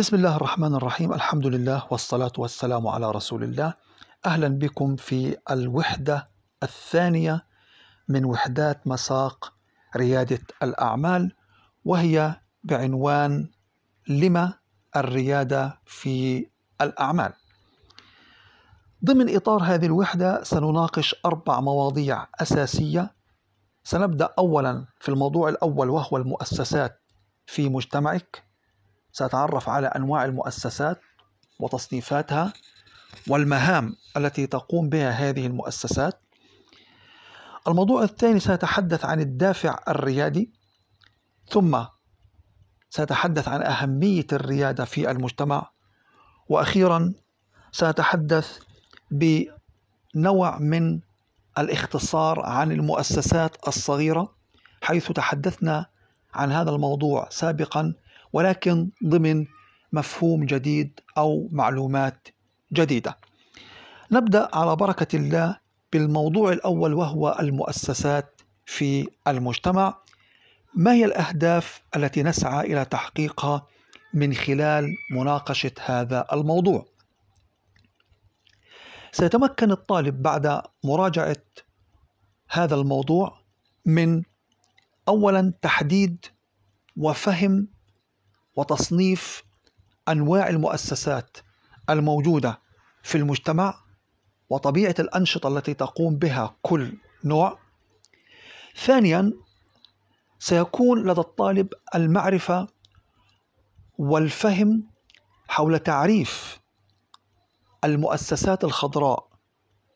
بسم الله الرحمن الرحيم الحمد لله والصلاة والسلام على رسول الله أهلا بكم في الوحدة الثانية من وحدات مساق ريادة الأعمال وهي بعنوان لما الريادة في الأعمال ضمن إطار هذه الوحدة سنناقش أربع مواضيع أساسية سنبدأ أولا في الموضوع الأول وهو المؤسسات في مجتمعك سأتعرف على أنواع المؤسسات وتصنيفاتها والمهام التي تقوم بها هذه المؤسسات الموضوع الثاني سأتحدث عن الدافع الريادي ثم سأتحدث عن أهمية الريادة في المجتمع وأخيرا سأتحدث بنوع من الاختصار عن المؤسسات الصغيرة حيث تحدثنا عن هذا الموضوع سابقا ولكن ضمن مفهوم جديد أو معلومات جديدة نبدأ على بركة الله بالموضوع الأول وهو المؤسسات في المجتمع ما هي الأهداف التي نسعى إلى تحقيقها من خلال مناقشة هذا الموضوع سيتمكن الطالب بعد مراجعة هذا الموضوع من أولا تحديد وفهم وتصنيف انواع المؤسسات الموجوده في المجتمع وطبيعه الانشطه التي تقوم بها كل نوع ثانيا سيكون لدى الطالب المعرفه والفهم حول تعريف المؤسسات الخضراء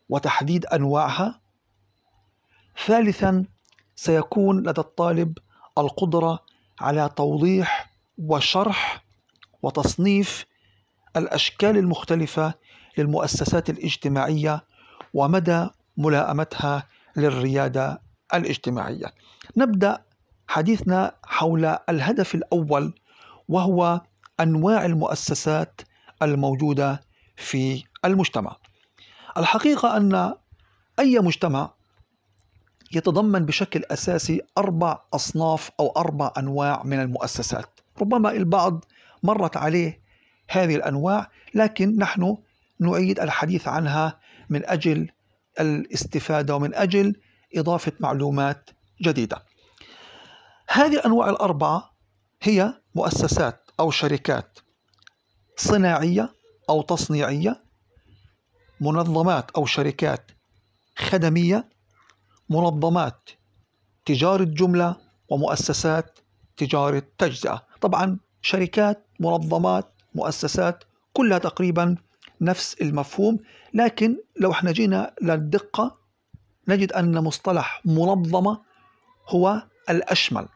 وتحديد انواعها ثالثا سيكون لدى الطالب القدره على توضيح وشرح وتصنيف الاشكال المختلفه للمؤسسات الاجتماعيه ومدى ملائمتها للرياده الاجتماعيه. نبدا حديثنا حول الهدف الاول وهو انواع المؤسسات الموجوده في المجتمع. الحقيقه ان اي مجتمع يتضمن بشكل اساسي اربع اصناف او اربع انواع من المؤسسات. ربما البعض مرت عليه هذه الانواع لكن نحن نعيد الحديث عنها من اجل الاستفاده ومن اجل اضافه معلومات جديده. هذه الانواع الاربعه هي مؤسسات او شركات صناعيه او تصنيعيه منظمات او شركات خدميه منظمات تجاره جمله ومؤسسات تجاره تجزئه طبعا شركات منظمات مؤسسات كلها تقريبا نفس المفهوم لكن لو احنا جينا للدقة نجد أن مصطلح منظمة هو الأشمل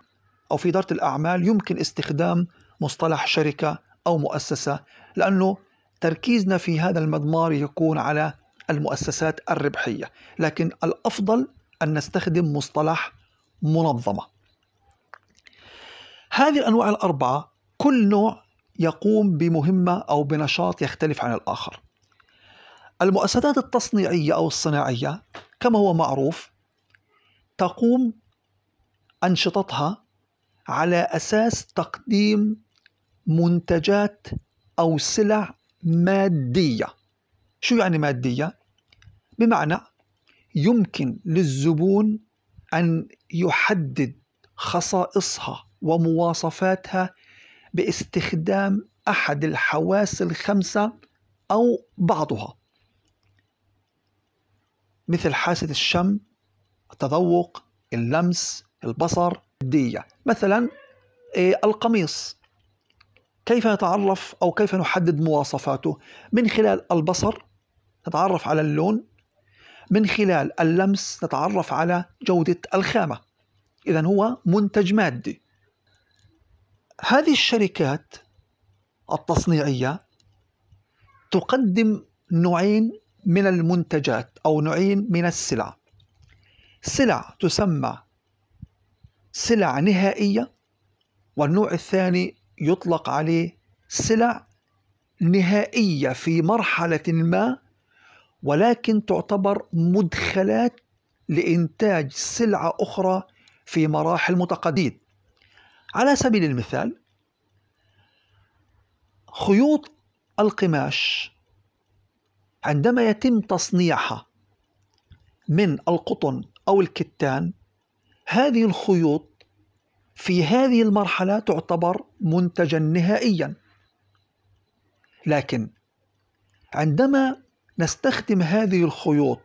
أو في إدارة الأعمال يمكن استخدام مصطلح شركة أو مؤسسة لأنه تركيزنا في هذا المضمار يكون على المؤسسات الربحية لكن الأفضل أن نستخدم مصطلح منظمة هذه الأنواع الأربعة كل نوع يقوم بمهمة أو بنشاط يختلف عن الآخر المؤسسات التصنيعية أو الصناعية كما هو معروف تقوم أنشطتها على أساس تقديم منتجات أو سلع مادية شو يعني مادية؟ بمعنى يمكن للزبون أن يحدد خصائصها ومواصفاتها باستخدام احد الحواس الخمسه او بعضها مثل حاسه الشم التذوق اللمس البصر الديه مثلا إيه، القميص كيف نتعرف او كيف نحدد مواصفاته من خلال البصر نتعرف على اللون من خلال اللمس نتعرف على جوده الخامه اذا هو منتج مادي هذه الشركات التصنيعية تقدم نوعين من المنتجات أو نوعين من السلع سلع تسمى سلع نهائية والنوع الثاني يطلق عليه سلع نهائية في مرحلة ما ولكن تعتبر مدخلات لإنتاج سلعة أخرى في مراحل متقدمة على سبيل المثال خيوط القماش عندما يتم تصنيعها من القطن أو الكتان هذه الخيوط في هذه المرحلة تعتبر منتجا نهائيا لكن عندما نستخدم هذه الخيوط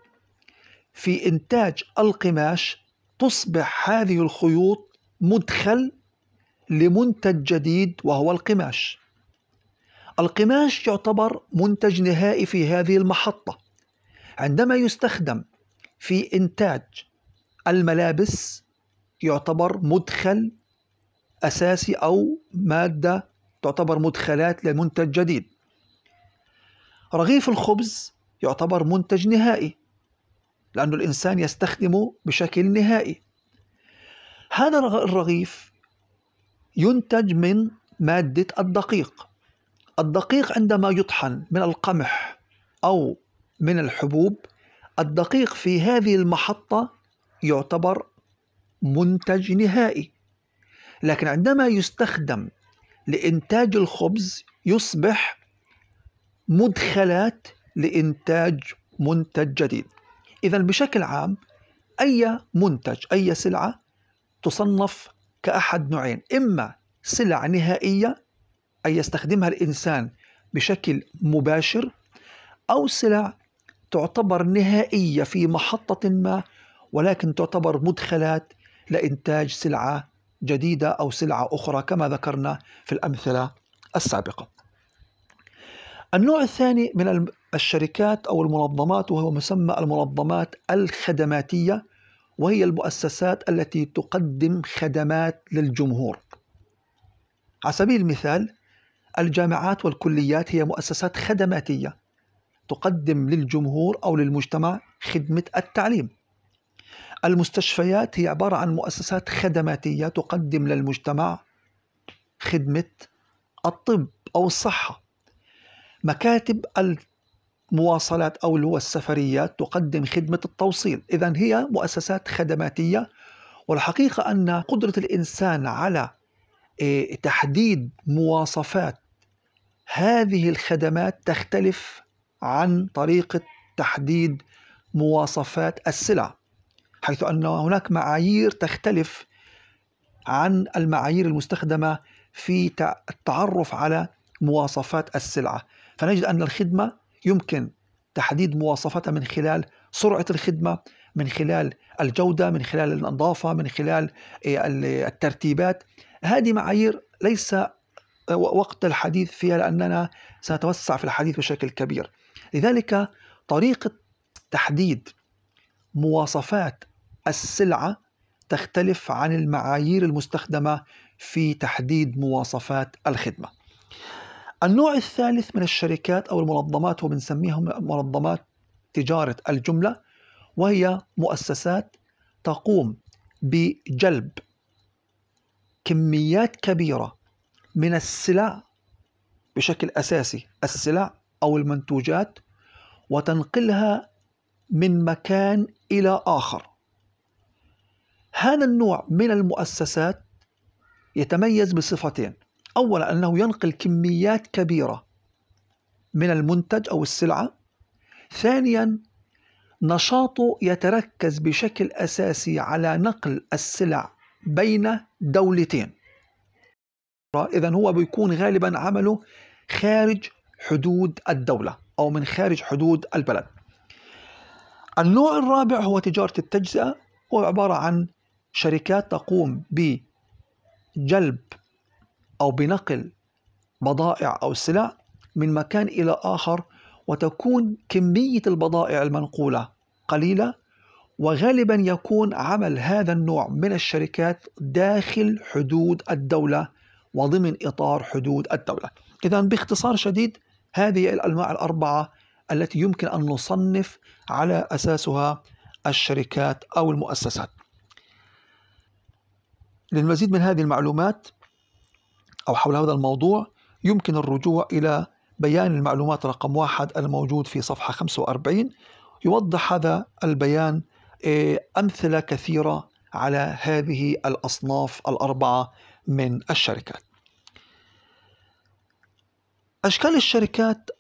في إنتاج القماش تصبح هذه الخيوط مدخل لمنتج جديد وهو القماش القماش يعتبر منتج نهائي في هذه المحطة عندما يستخدم في إنتاج الملابس يعتبر مدخل أساسي أو مادة تعتبر مدخلات لمنتج جديد رغيف الخبز يعتبر منتج نهائي لأن الإنسان يستخدمه بشكل نهائي هذا الرغيف ينتج من مادة الدقيق الدقيق عندما يطحن من القمح أو من الحبوب الدقيق في هذه المحطة يعتبر منتج نهائي لكن عندما يستخدم لإنتاج الخبز يصبح مدخلات لإنتاج منتج جديد إذا بشكل عام أي منتج أي سلعة تصنف كأحد نوعين إما سلع نهائية أي يستخدمها الإنسان بشكل مباشر أو سلع تعتبر نهائية في محطة ما ولكن تعتبر مدخلات لإنتاج سلعة جديدة أو سلعة أخرى كما ذكرنا في الأمثلة السابقة. النوع الثاني من الشركات أو المنظمات وهو مسمى المنظمات الخدماتية وهي المؤسسات التي تقدم خدمات للجمهور على سبيل المثال الجامعات والكليات هي مؤسسات خدماتيه تقدم للجمهور او للمجتمع خدمه التعليم المستشفيات هي عباره عن مؤسسات خدماتيه تقدم للمجتمع خدمه الطب او الصحه مكاتب مواصلات أو اللي هو السفريات تقدم خدمة التوصيل إذا هي مؤسسات خدماتية والحقيقة أن قدرة الإنسان على آه، تحديد مواصفات هذه الخدمات تختلف عن طريقة تحديد مواصفات السلع حيث أن هناك معايير تختلف عن المعايير المستخدمة في التعرف على مواصفات السلعة فنجد أن الخدمة يمكن تحديد مواصفاتها من خلال سرعة الخدمة من خلال الجودة من خلال النظافة من خلال آه، الترتيبات هذه معايير ليس آه، وقت الحديث فيها لأننا سنتوسع في الحديث بشكل كبير لذلك طريقة تحديد مواصفات السلعة تختلف عن المعايير المستخدمة في تحديد مواصفات الخدمة النوع الثالث من الشركات أو المنظمات وبنسميهم منظمات تجارة الجملة وهي مؤسسات تقوم بجلب كميات كبيرة من السلع بشكل أساسي السلع أو المنتوجات وتنقلها من مكان إلى آخر هذا النوع من المؤسسات يتميز بصفتين أولا أنه ينقل كميات كبيرة من المنتج أو السلعة ثانيا نشاطه يتركز بشكل أساسي على نقل السلع بين دولتين إذا هو بيكون غالبا عمله خارج حدود الدولة أو من خارج حدود البلد النوع الرابع هو تجارة التجزئة وهو عبارة عن شركات تقوم بجلب أو بنقل بضائع أو سلع من مكان إلى آخر وتكون كمية البضائع المنقولة قليلة وغالبا يكون عمل هذا النوع من الشركات داخل حدود الدولة وضمن إطار حدود الدولة إذا باختصار شديد هذه الأنواع الأربعة التي يمكن أن نصنف على أساسها الشركات أو المؤسسات للمزيد من هذه المعلومات أو حول هذا الموضوع يمكن الرجوع إلى بيان المعلومات رقم واحد الموجود في صفحة 45 يوضح هذا البيان آه، أمثلة كثيرة على هذه الأصناف الأربعة من الشركات أشكال الشركات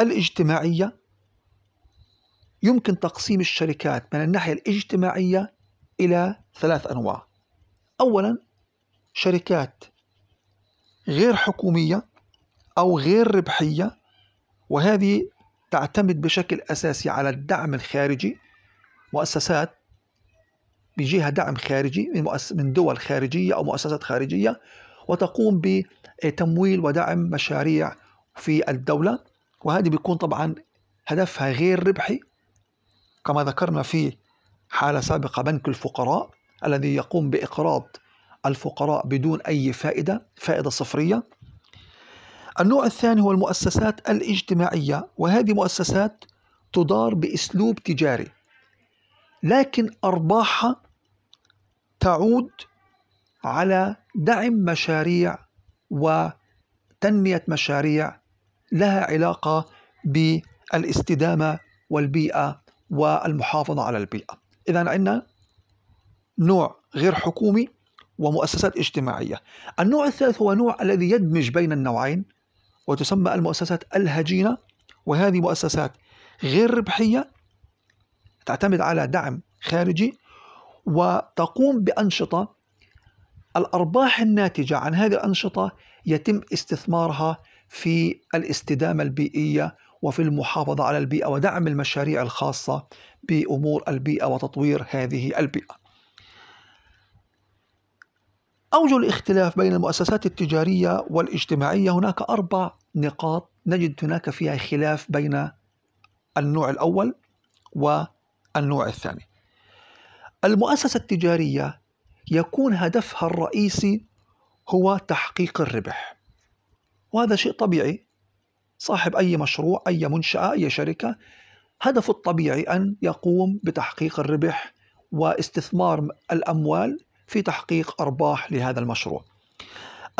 الاجتماعية يمكن تقسيم الشركات من الناحية الاجتماعية إلى ثلاث أنواع أولا شركات غير حكومية أو غير ربحية وهذه تعتمد بشكل أساسي على الدعم الخارجي مؤسسات بجهة دعم خارجي من, من دول خارجية أو مؤسسات خارجية وتقوم بتمويل ودعم مشاريع في الدولة وهذه بيكون طبعا هدفها غير ربحي كما ذكرنا في حالة سابقة بنك الفقراء الذي يقوم بإقراض الفقراء بدون أي فائدة فائدة صفرية النوع الثاني هو المؤسسات الاجتماعية وهذه مؤسسات تدار بأسلوب تجاري لكن أرباحها تعود على دعم مشاريع وتنمية مشاريع لها علاقة بالاستدامة والبيئة والمحافظة على البيئة إذا عندنا نوع غير حكومي ومؤسسات اجتماعية النوع الثالث هو نوع الذي يدمج بين النوعين وتسمى المؤسسات الهجينة وهذه مؤسسات غير ربحية تعتمد على دعم خارجي وتقوم بأنشطة الأرباح الناتجة عن هذه الأنشطة يتم استثمارها في الاستدامة البيئية وفي المحافظة على البيئة ودعم المشاريع الخاصة بأمور البيئة وتطوير هذه البيئة أوجه الاختلاف بين المؤسسات التجارية والاجتماعية هناك أربع نقاط نجد هناك فيها خلاف بين النوع الأول والنوع الثاني. المؤسسة التجارية يكون هدفها الرئيسي هو تحقيق الربح. وهذا شيء طبيعي صاحب أي مشروع، أي منشأة، أي شركة هدفه الطبيعي أن يقوم بتحقيق الربح واستثمار الأموال في تحقيق أرباح لهذا المشروع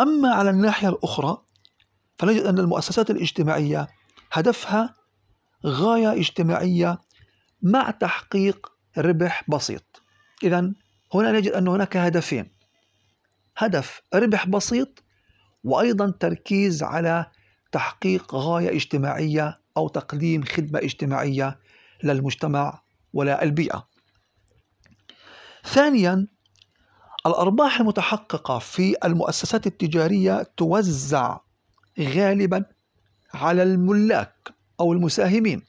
أما على الناحية الأخرى فنجد أن المؤسسات الاجتماعية هدفها غاية اجتماعية مع تحقيق ربح بسيط إذا هنا نجد أن هناك هدفين هدف ربح بسيط وأيضا تركيز على تحقيق غاية اجتماعية أو تقديم خدمة اجتماعية للمجتمع ولا البيئة ثانيا الأرباح المتحققة في المؤسسات التجارية توزع غالبا على الملاك أو المساهمين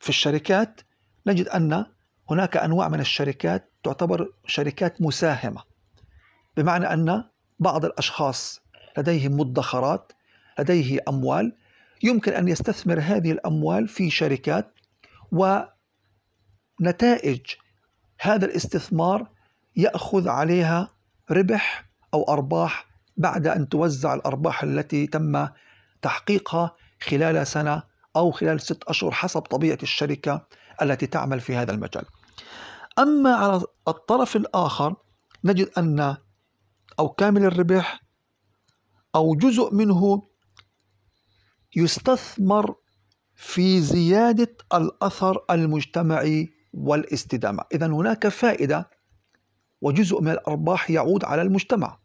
في الشركات نجد أن هناك أنواع من الشركات تعتبر شركات مساهمة بمعنى أن بعض الأشخاص لديهم مدخرات لديه أموال يمكن أن يستثمر هذه الأموال في شركات ونتائج هذا الاستثمار يأخذ عليها ربح أو أرباح بعد أن توزع الأرباح التي تم تحقيقها خلال سنة أو خلال ست أشهر حسب طبيعة الشركة التي تعمل في هذا المجال أما على الطرف الآخر نجد أن أو كامل الربح أو جزء منه يستثمر في زيادة الأثر المجتمعي والاستدامة إذا هناك فائدة وجزء من الأرباح يعود على المجتمع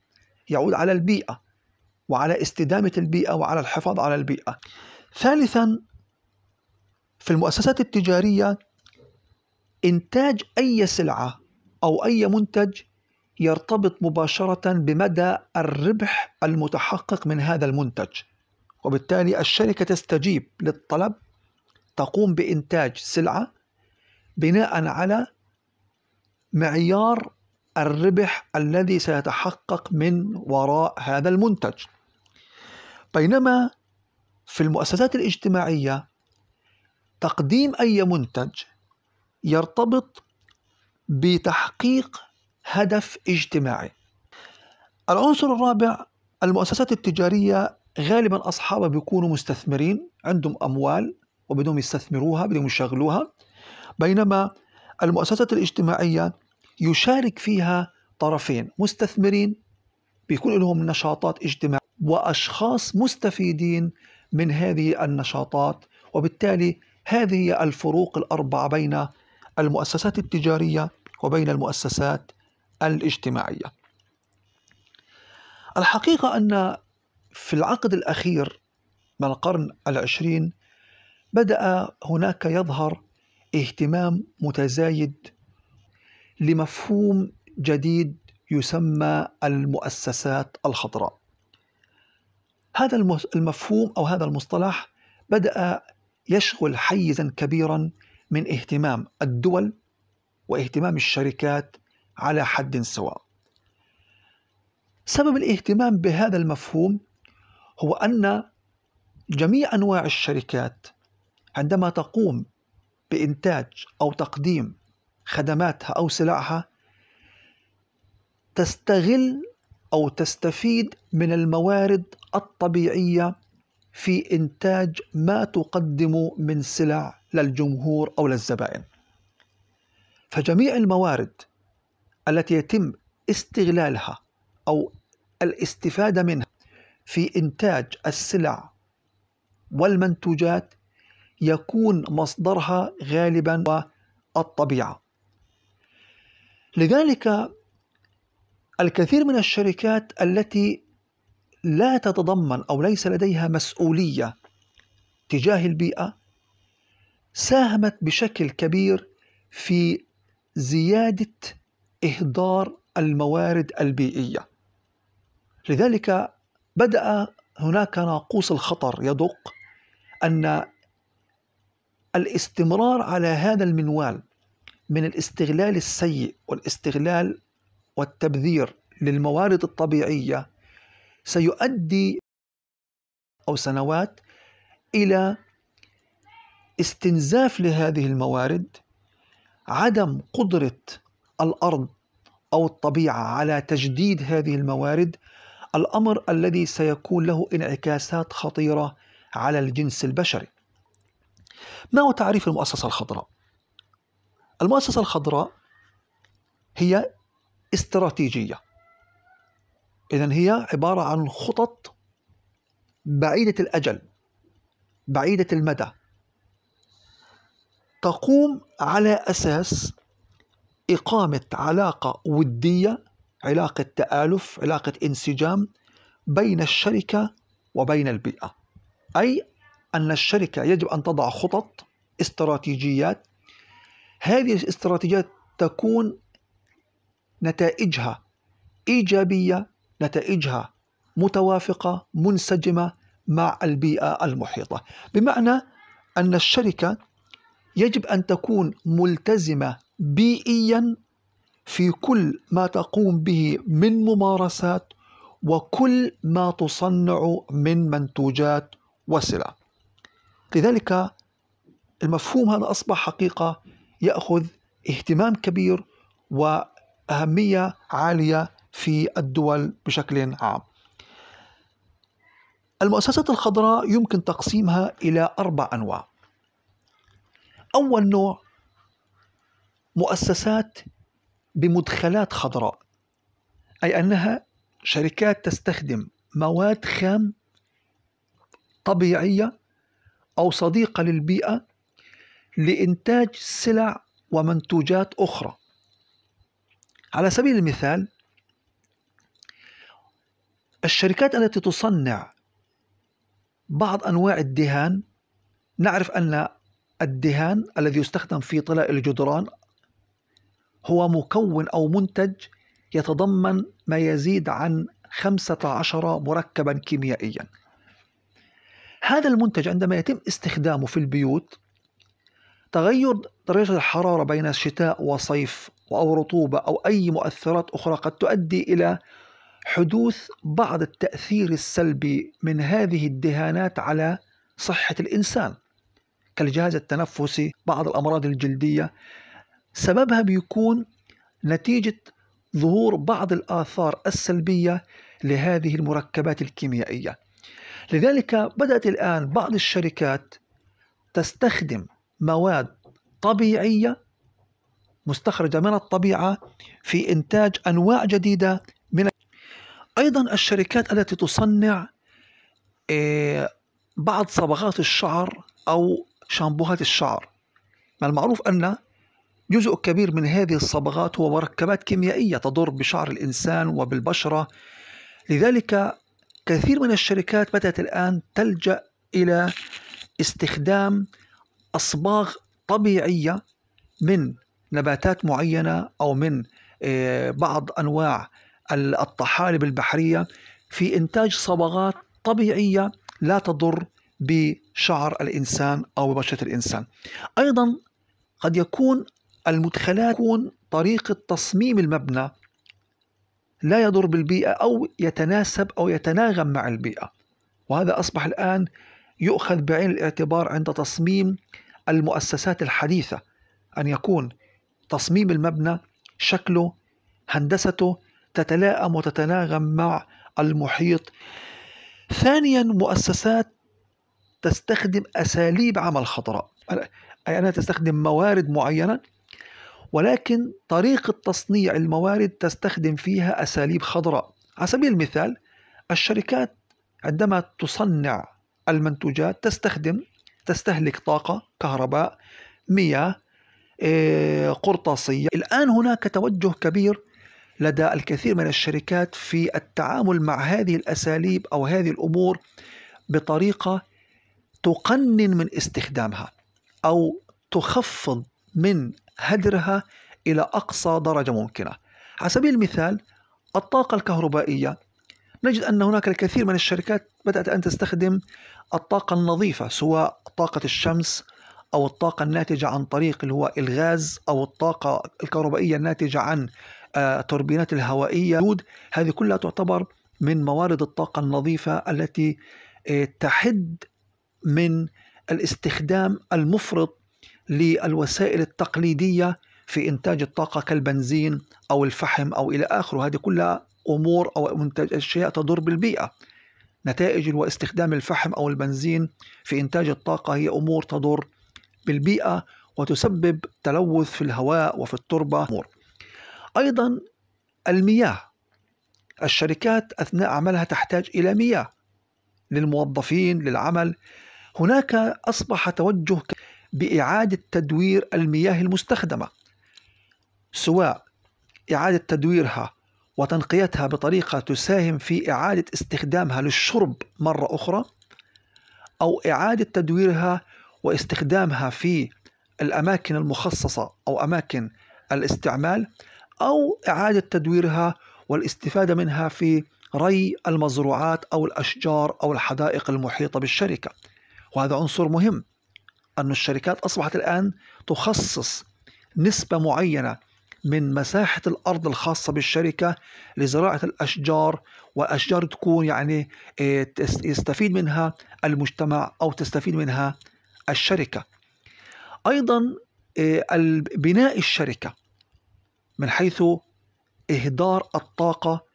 يعود على البيئة وعلى استدامة البيئة وعلى الحفاظ على البيئة ثالثا في المؤسسات التجارية إنتاج أي سلعة أو أي منتج يرتبط مباشرة بمدى الربح المتحقق من هذا المنتج وبالتالي الشركة تستجيب للطلب تقوم بإنتاج سلعة بناء على معيار الربح الذي سيتحقق من وراء هذا المنتج بينما في المؤسسات الاجتماعيه تقديم اي منتج يرتبط بتحقيق هدف اجتماعي العنصر الرابع المؤسسات التجاريه غالبا اصحابها بيكونوا مستثمرين عندهم اموال وبدهم يستثمروها بدهم يشغلوها بينما المؤسسات الاجتماعيه يشارك فيها طرفين مستثمرين بيكون لهم نشاطات اجتماعية وأشخاص مستفيدين من هذه النشاطات وبالتالي هذه هي الفروق الأربعة بين المؤسسات التجارية وبين المؤسسات الاجتماعية الحقيقة أن في العقد الأخير من القرن العشرين بدأ هناك يظهر اهتمام متزايد لمفهوم جديد يسمى المؤسسات الخضراء هذا المفهوم او هذا المصطلح بدا يشغل حيزا كبيرا من اهتمام الدول واهتمام الشركات على حد سواء سبب الاهتمام بهذا المفهوم هو ان جميع انواع الشركات عندما تقوم بانتاج او تقديم خدماتها أو سلعها تستغل أو تستفيد من الموارد الطبيعية في إنتاج ما تقدم من سلع للجمهور أو للزبائن فجميع الموارد التي يتم استغلالها أو الاستفادة منها في إنتاج السلع والمنتوجات يكون مصدرها غالبا الطبيعة لذلك الكثير من الشركات التي لا تتضمن او ليس لديها مسؤوليه تجاه البيئه ساهمت بشكل كبير في زياده اهدار الموارد البيئيه لذلك بدا هناك ناقوس الخطر يدق ان الاستمرار على هذا المنوال من الاستغلال السيء والاستغلال والتبذير للموارد الطبيعية سيؤدي أو سنوات إلى استنزاف لهذه الموارد عدم قدرة الأرض أو الطبيعة على تجديد هذه الموارد الأمر الذي سيكون له انعكاسات خطيرة على الجنس البشري ما هو تعريف المؤسسة الخضراء؟ المؤسسة الخضراء هي استراتيجية إذا هي عبارة عن خطط بعيدة الأجل بعيدة المدى تقوم على أساس إقامة علاقة ودية علاقة تآلف علاقة انسجام بين الشركة وبين البيئة أي أن الشركة يجب أن تضع خطط استراتيجيات هذه الاستراتيجيات تكون نتائجها إيجابية نتائجها متوافقة منسجمة مع البيئة المحيطة بمعنى أن الشركة يجب أن تكون ملتزمة بيئيا في كل ما تقوم به من ممارسات وكل ما تصنع من منتوجات وسلع لذلك المفهوم هذا أصبح حقيقة ياخذ اهتمام كبير واهميه عاليه في الدول بشكل عام. المؤسسات الخضراء يمكن تقسيمها الى اربع انواع. اول نوع مؤسسات بمدخلات خضراء اي انها شركات تستخدم مواد خام طبيعيه او صديقه للبيئه لإنتاج سلع ومنتوجات أخرى على سبيل المثال الشركات التي تصنع بعض أنواع الدهان نعرف أن الدهان الذي يستخدم في طلاء الجدران هو مكون أو منتج يتضمن ما يزيد عن 15 مركبا كيميائيا هذا المنتج عندما يتم استخدامه في البيوت تغير درجة الحرارة بين الشتاء وصيف أو رطوبة أو أي مؤثرات أخرى قد تؤدي إلى حدوث بعض التأثير السلبي من هذه الدهانات على صحة الإنسان كالجهاز التنفسي بعض الأمراض الجلدية سببها بيكون نتيجة ظهور بعض الآثار السلبية لهذه المركبات الكيميائية لذلك بدأت الآن بعض الشركات تستخدم مواد طبيعية مستخرجة من الطبيعة في إنتاج أنواع جديدة من أيضا الشركات التي تصنع آه، بعض صبغات الشعر أو شامبوهات الشعر ما المعروف أن جزء كبير من هذه الصبغات هو مركبات كيميائية تضر بشعر الإنسان وبالبشرة لذلك كثير من الشركات بدأت الآن تلجأ إلى استخدام أصباغ طبيعية من نباتات معينة أو من آه، بعض أنواع الطحالب البحرية في إنتاج صبغات طبيعية لا تضر بشعر الإنسان أو ببشرة الإنسان أيضا قد يكون المدخلات تكون طريقة تصميم المبنى لا يضر بالبيئة أو يتناسب أو يتناغم مع البيئة وهذا أصبح الآن يؤخذ بعين الاعتبار عند تصميم المؤسسات الحديثة أن يكون تصميم المبنى شكله هندسته تتلائم وتتناغم مع المحيط ثانيا مؤسسات تستخدم أساليب عمل خضراء أي أنها تستخدم موارد معينة ولكن طريقة تصنيع الموارد تستخدم فيها أساليب خضراء على سبيل المثال الشركات عندما تصنع المنتوجات تستخدم تستهلك طاقة كهرباء مياه إيه، قرطاسية الآن هناك توجه كبير لدى الكثير من الشركات في التعامل مع هذه الأساليب أو هذه الأمور بطريقة تقنن من استخدامها أو تخفض من هدرها إلى أقصى درجة ممكنة على سبيل المثال الطاقة الكهربائية نجد أن هناك الكثير من الشركات بدأت أن تستخدم الطاقة النظيفة سواء طاقة الشمس أو الطاقة الناتجة عن طريق اللي هو الغاز أو الطاقة الكهربائية الناتجة عن آه، توربينات الهوائية هذه كلها تعتبر من موارد الطاقة النظيفة التي آه، تحد من الاستخدام المفرط للوسائل التقليدية في إنتاج الطاقة كالبنزين أو الفحم أو إلى آخره هذه كلها أمور أو منتج أشياء تضر بالبيئة نتائج واستخدام الفحم أو البنزين في إنتاج الطاقة هي أمور تضر بالبيئة وتسبب تلوث في الهواء وفي التربة أيضا المياه الشركات أثناء عملها تحتاج إلى مياه للموظفين للعمل هناك أصبح توجه بإعادة تدوير المياه المستخدمة سواء إعادة تدويرها وتنقيتها بطريقة تساهم في إعادة استخدامها للشرب مرة أخرى أو إعادة تدويرها واستخدامها في الأماكن المخصصة أو أماكن الاستعمال أو إعادة تدويرها والاستفادة منها في ري المزروعات أو الأشجار أو الحدائق المحيطة بالشركة وهذا عنصر مهم أن الشركات أصبحت الآن تخصص نسبة معينة من مساحة الأرض الخاصة بالشركة لزراعة الأشجار وأشجار تكون يعني آه، يستفيد منها المجتمع أو تستفيد منها الشركة أيضا آه، بناء الشركة من حيث إهدار الطاقة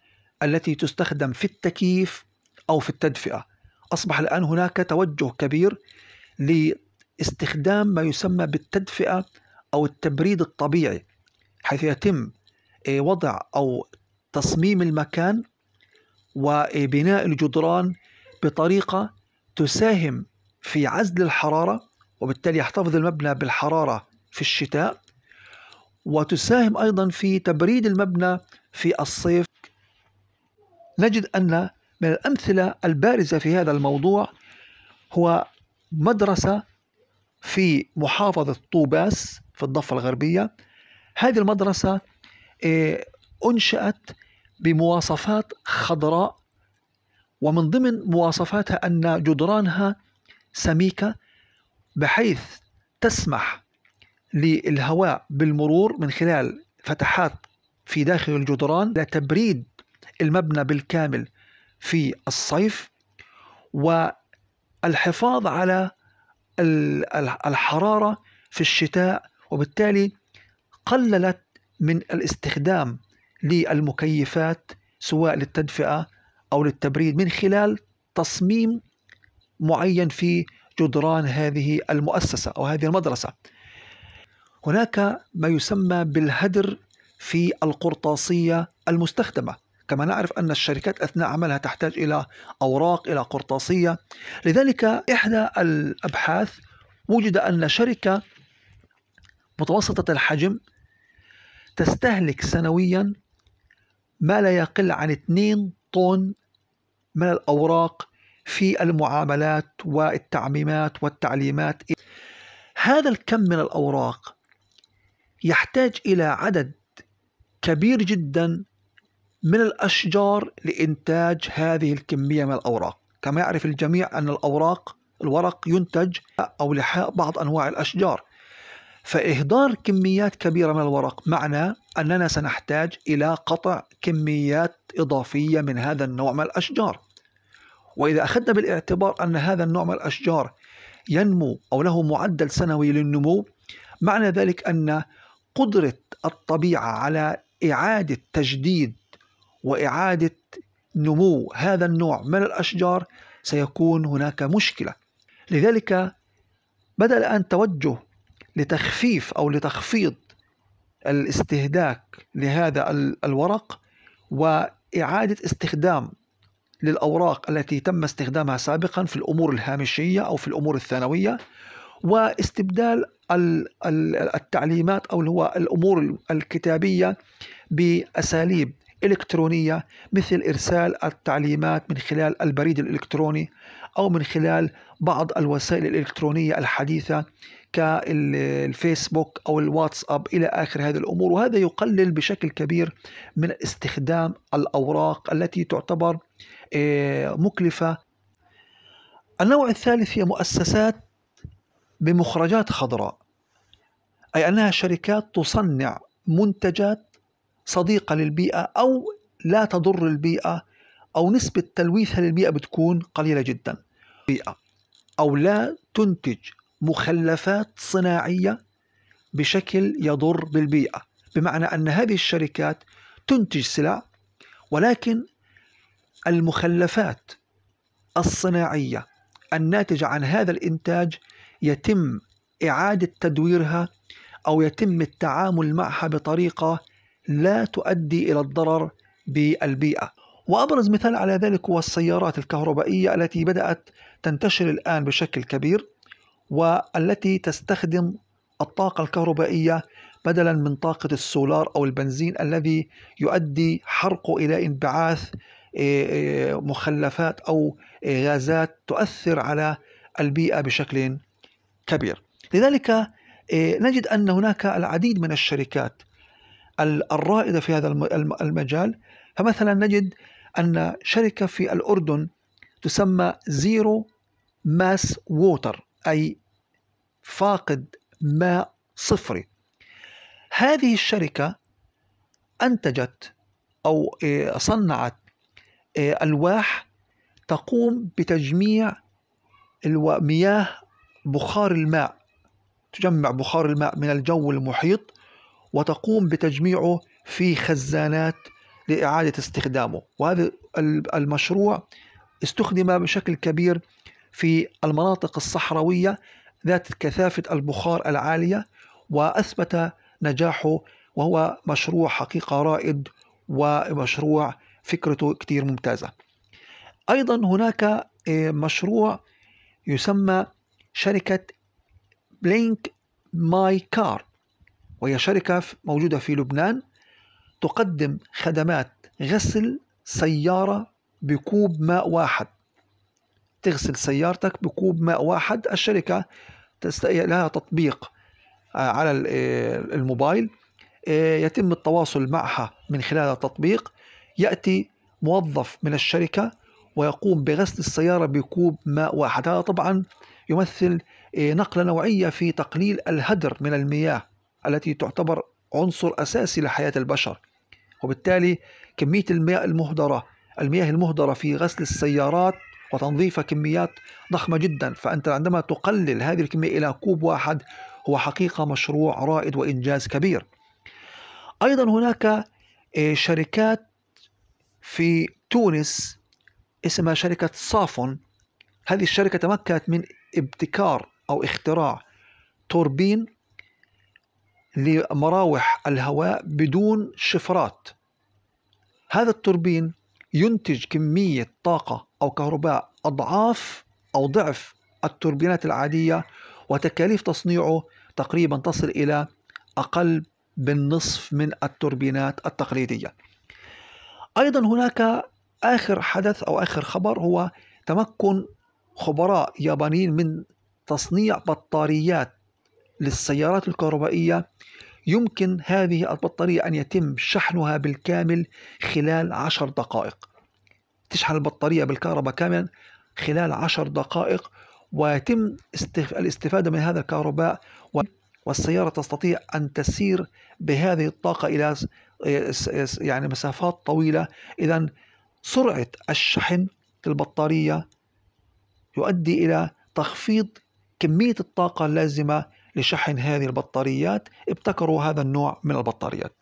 التي تستخدم في التكييف أو في التدفئة أصبح الآن هناك توجه كبير لاستخدام ما يسمى بالتدفئة أو التبريد الطبيعي حيث يتم آه، وضع أو تصميم المكان وبناء آه، الجدران بطريقة تساهم في عزل الحرارة وبالتالي يحتفظ المبنى بالحرارة في الشتاء وتساهم أيضا في تبريد المبنى في الصيف نجد أن من الأمثلة البارزة في هذا الموضوع هو مدرسة في محافظة طوباس في الضفة الغربية هذه المدرسة آه، أنشأت بمواصفات خضراء ومن ضمن مواصفاتها أن جدرانها سميكة بحيث تسمح للهواء بالمرور من خلال فتحات في داخل الجدران لتبريد المبنى بالكامل في الصيف والحفاظ على الحرارة في الشتاء وبالتالي قللت من الاستخدام للمكيفات سواء للتدفئة أو للتبريد من خلال تصميم معين في جدران هذه المؤسسة أو هذه المدرسة هناك ما يسمى بالهدر في القرطاسية المستخدمة كما نعرف أن الشركات أثناء عملها تحتاج إلى أوراق إلى قرطاسية لذلك إحدى الأبحاث وجد أن شركة متوسطة الحجم تستهلك سنويا ما لا يقل عن 2 طن من الأوراق في المعاملات والتعميمات والتعليمات هذا الكم من الأوراق يحتاج إلى عدد كبير جدا من الأشجار لإنتاج هذه الكمية من الأوراق كما يعرف الجميع أن الأوراق الورق ينتج أو لحاء بعض أنواع الأشجار فإهدار كميات كبيرة من الورق معنى أننا سنحتاج إلى قطع كميات إضافية من هذا النوع من الأشجار وإذا أخذنا بالاعتبار أن هذا النوع من الأشجار ينمو أو له معدل سنوي للنمو معنى ذلك أن قدرة الطبيعة على إعادة تجديد وإعادة نمو هذا النوع من الأشجار سيكون هناك مشكلة لذلك بدل أن توجه لتخفيف أو لتخفيض الاستهلاك لهذا الورق وإعادة استخدام للأوراق التي تم استخدامها سابقا في الأمور الهامشية أو في الأمور الثانوية واستبدال التعليمات أو هو الأمور الكتابية بأساليب إلكترونية مثل إرسال التعليمات من خلال البريد الإلكتروني أو من خلال بعض الوسائل الإلكترونية الحديثة كالفيسبوك أو الواتساب إلى آخر هذه الأمور وهذا يقلل بشكل كبير من استخدام الأوراق التي تعتبر آه، مكلفة النوع الثالث هي مؤسسات بمخرجات خضراء أي أنها شركات تصنع منتجات صديقة للبيئة أو لا تضر البيئة أو نسبة تلويثها للبيئة بتكون قليلة جدا بيئة أو لا تنتج مخلفات صناعية بشكل يضر بالبيئة بمعنى أن هذه الشركات تنتج سلع ولكن المخلفات الصناعية الناتجة عن هذا الإنتاج يتم إعادة تدويرها أو يتم التعامل معها بطريقة لا تؤدي إلى الضرر بالبيئة وأبرز مثال على ذلك هو السيارات الكهربائية التي بدأت تنتشر الآن بشكل كبير والتي تستخدم الطاقة الكهربائية بدلا من طاقة السولار أو البنزين الذي يؤدي حرقه إلى انبعاث آه، آه، مخلفات أو آه، غازات تؤثر على البيئة بشكل كبير لذلك نجد أن هناك العديد من الشركات الرائدة في هذا المجال فمثلا نجد أن شركة في الأردن تسمى زيرو ماس ووتر أي فاقد ماء صفري هذه الشركة أنتجت أو إيه، صنعت إيه، ألواح تقوم بتجميع مياه بخار الماء تجمع بخار الماء من الجو المحيط وتقوم بتجميعه في خزانات لإعادة استخدامه وهذا المشروع استخدم بشكل كبير في المناطق الصحراوية ذات كثافة البخار العالية وأثبت نجاحه وهو مشروع حقيقة رائد ومشروع فكرته كتير ممتازة أيضا هناك آه، مشروع يسمى شركة بلينك ماي كار وهي شركة موجودة في لبنان تقدم خدمات غسل سيارة بكوب ماء واحد تغسل سيارتك بكوب ماء واحد الشركة لها تطبيق آه، على آه، الموبايل آه، يتم التواصل معها من خلال التطبيق يأتي موظف من الشركة ويقوم بغسل السيارة بكوب ماء واحد هذا طبعا يمثل نقلة نوعية في تقليل الهدر من المياه التي تعتبر عنصر أساسي لحياة البشر وبالتالي كمية المياه المهدرة المياه المهدرة في غسل السيارات وتنظيفها كميات ضخمة جدا فأنت عندما تقلل هذه الكمية إلى كوب واحد هو حقيقة مشروع رائد وإنجاز كبير أيضا هناك آه، شركات في تونس اسمها شركة صافون هذه الشركة تمكنت من ابتكار أو اختراع توربين لمراوح الهواء بدون شفرات هذا التوربين ينتج كمية طاقة أو كهرباء أضعاف أو ضعف التوربينات العادية وتكاليف تصنيعه تقريبا تصل إلى أقل بالنصف من التوربينات التقليدية أيضا هناك آخر حدث أو آخر خبر هو تمكن خبراء يابانيين من تصنيع بطاريات للسيارات الكهربائية يمكن هذه البطارية أن يتم شحنها بالكامل خلال عشر دقائق تشحن البطارية بالكهرباء كاملا خلال عشر دقائق ويتم الاستفادة من هذا الكهرباء والسيارة تستطيع أن تسير بهذه الطاقة إلى يعني مسافات طويلة إذا سرعة الشحن للبطارية يؤدي إلى تخفيض كمية الطاقة اللازمة لشحن هذه البطاريات ابتكروا هذا النوع من البطاريات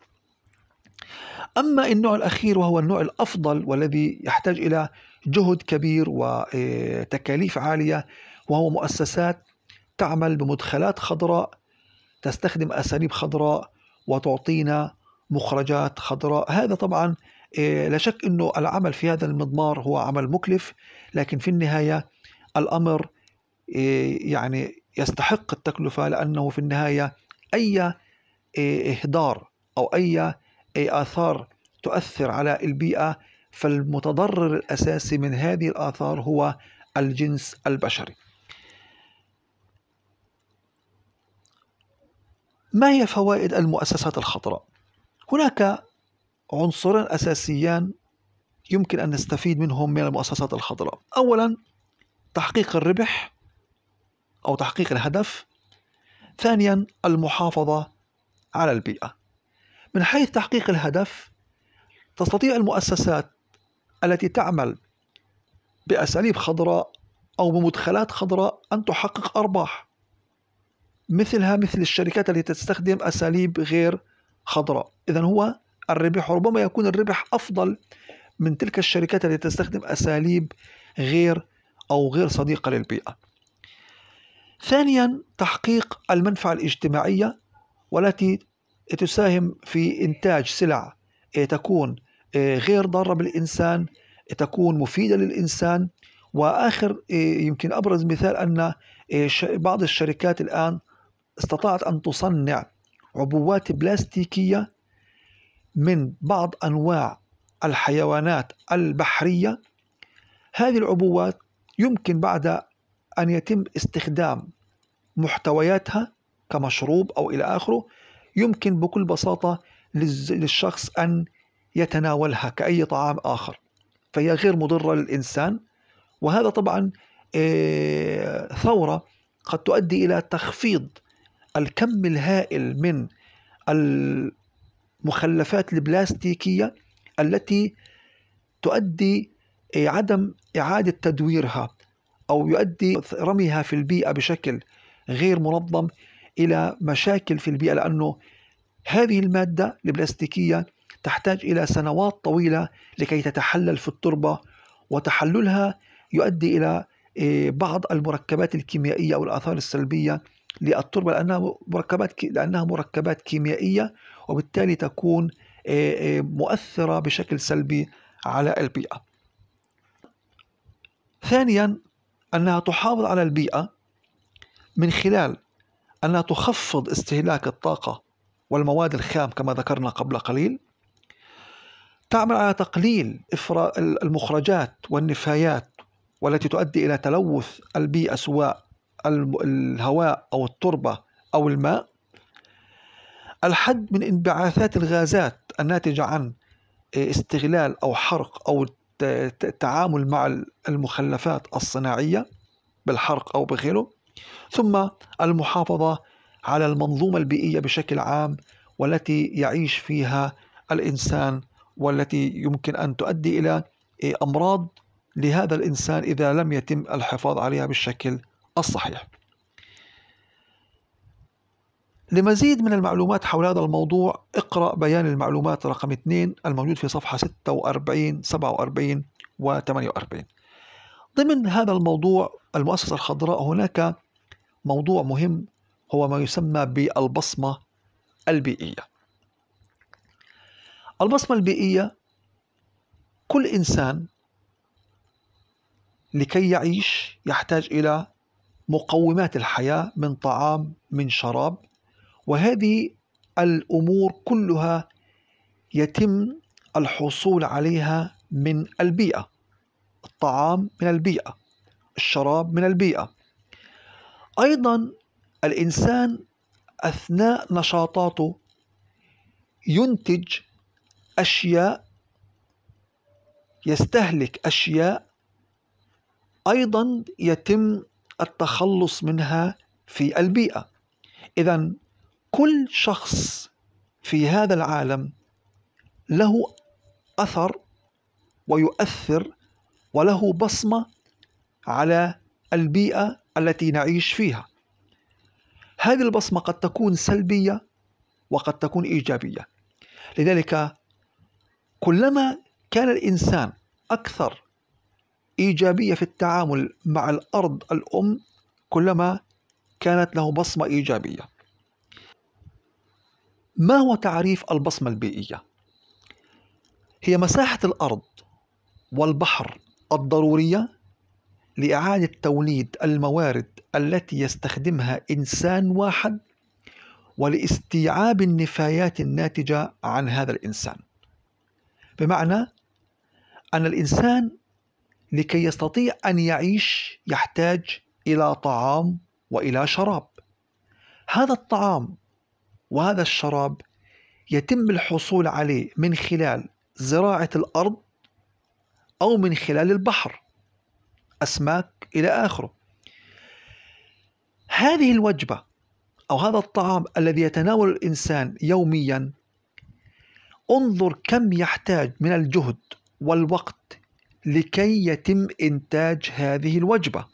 أما النوع الأخير وهو النوع الأفضل والذي يحتاج إلى جهد كبير وتكاليف آه، عالية وهو مؤسسات تعمل بمدخلات خضراء تستخدم أساليب خضراء وتعطينا مخرجات خضراء هذا طبعا آه، لا شك أنه العمل في هذا المضمار هو عمل مكلف لكن في النهاية الأمر آه، يعني يستحق التكلفة لأنه في النهاية أي إيه، إهدار أو أي إيه، آثار تؤثر على البيئة فالمتضرر الأساسي من هذه الآثار هو الجنس البشري ما هي فوائد المؤسسات الخضراء؟ هناك عنصران أساسيان يمكن أن نستفيد منهم من المؤسسات الخضراء أولا تحقيق الربح أو تحقيق الهدف ثانيا المحافظة على البيئة من حيث تحقيق الهدف تستطيع المؤسسات التي تعمل بأساليب خضراء أو بمدخلات خضراء أن تحقق أرباح مثلها مثل الشركات التي تستخدم أساليب غير خضراء إذا هو الربح ربما يكون الربح أفضل من تلك الشركات التي تستخدم أساليب غير أو غير صديقة للبيئة ثانيا تحقيق المنفعة الاجتماعية والتي تساهم في إنتاج سلع إيه، تكون إيه، غير ضارة بالإنسان إيه، تكون مفيدة للإنسان وآخر يمكن أبرز مثال أن بعض الشركات الآن استطاعت أن تصنع عبوات بلاستيكية من بعض أنواع الحيوانات البحرية هذه العبوات يمكن بعد أن يتم استخدام محتوياتها كمشروب أو إلى آخره يمكن بكل بساطة للشخص أن يتناولها كأي طعام آخر فهي غير مضرة للإنسان وهذا طبعا آه، ثورة قد تؤدي إلى تخفيض الكم الهائل من المخلفات البلاستيكية التي تؤدي آه، عدم إعادة تدويرها أو يؤدي رميها في البيئة بشكل غير منظم إلى مشاكل في البيئة لأنه هذه المادة البلاستيكية تحتاج إلى سنوات طويلة لكي تتحلل في التربة وتحللها يؤدي إلى إيه، بعض المركبات الكيميائية أو الآثار السلبية للتربة لأنها مركبات لأنها مركبات كيميائية وبالتالي تكون إيه، إيه، مؤثرة بشكل سلبي على البيئة. ثانيا أنها تحافظ على البيئة من خلال أنها تخفض استهلاك الطاقة والمواد الخام كما ذكرنا قبل قليل تعمل على تقليل المخرجات والنفايات والتي تؤدي إلى تلوث البيئة سواء الهواء أو التربة أو الماء الحد من انبعاثات الغازات الناتجة عن آه، استغلال أو حرق أو التعامل مع المخلفات الصناعية بالحرق أو بغيره ثم المحافظة على المنظومة البيئية بشكل عام والتي يعيش فيها الإنسان والتي يمكن أن تؤدي إلى إيه، أمراض لهذا الإنسان إذا لم يتم الحفاظ عليها بالشكل الصحيح لمزيد من المعلومات حول هذا الموضوع اقرأ بيان المعلومات رقم 2 الموجود في صفحة 46 47 و 48 ضمن هذا الموضوع المؤسسة الخضراء هناك موضوع مهم هو ما يسمى بالبصمة البيئية البصمة البيئية كل إنسان لكي يعيش يحتاج إلى مقومات الحياة من طعام من شراب وهذه الأمور كلها يتم الحصول عليها من البيئة الطعام من البيئة الشراب من البيئة أيضا الإنسان أثناء نشاطاته ينتج أشياء يستهلك أشياء أيضا يتم التخلص منها في البيئة إذا كل شخص في هذا العالم له اثر ويؤثر وله بصمه على البيئه التي نعيش فيها هذه البصمه قد تكون سلبيه وقد تكون ايجابيه لذلك كلما كان الانسان اكثر ايجابيه في التعامل مع الارض الام كلما كانت له بصمه ايجابيه ما هو تعريف البصمة البيئية؟ هي مساحة الأرض والبحر الضرورية لإعادة توليد الموارد التي يستخدمها إنسان واحد ولاستيعاب النفايات الناتجة عن هذا الإنسان. بمعنى أن الإنسان لكي يستطيع أن يعيش يحتاج إلى طعام وإلى شراب. هذا الطعام وهذا الشراب يتم الحصول عليه من خلال زراعة الأرض أو من خلال البحر أسماك إلى آخره هذه الوجبة أو هذا الطعام الذي يتناول الإنسان يوميا انظر كم يحتاج من الجهد والوقت لكي يتم إنتاج هذه الوجبة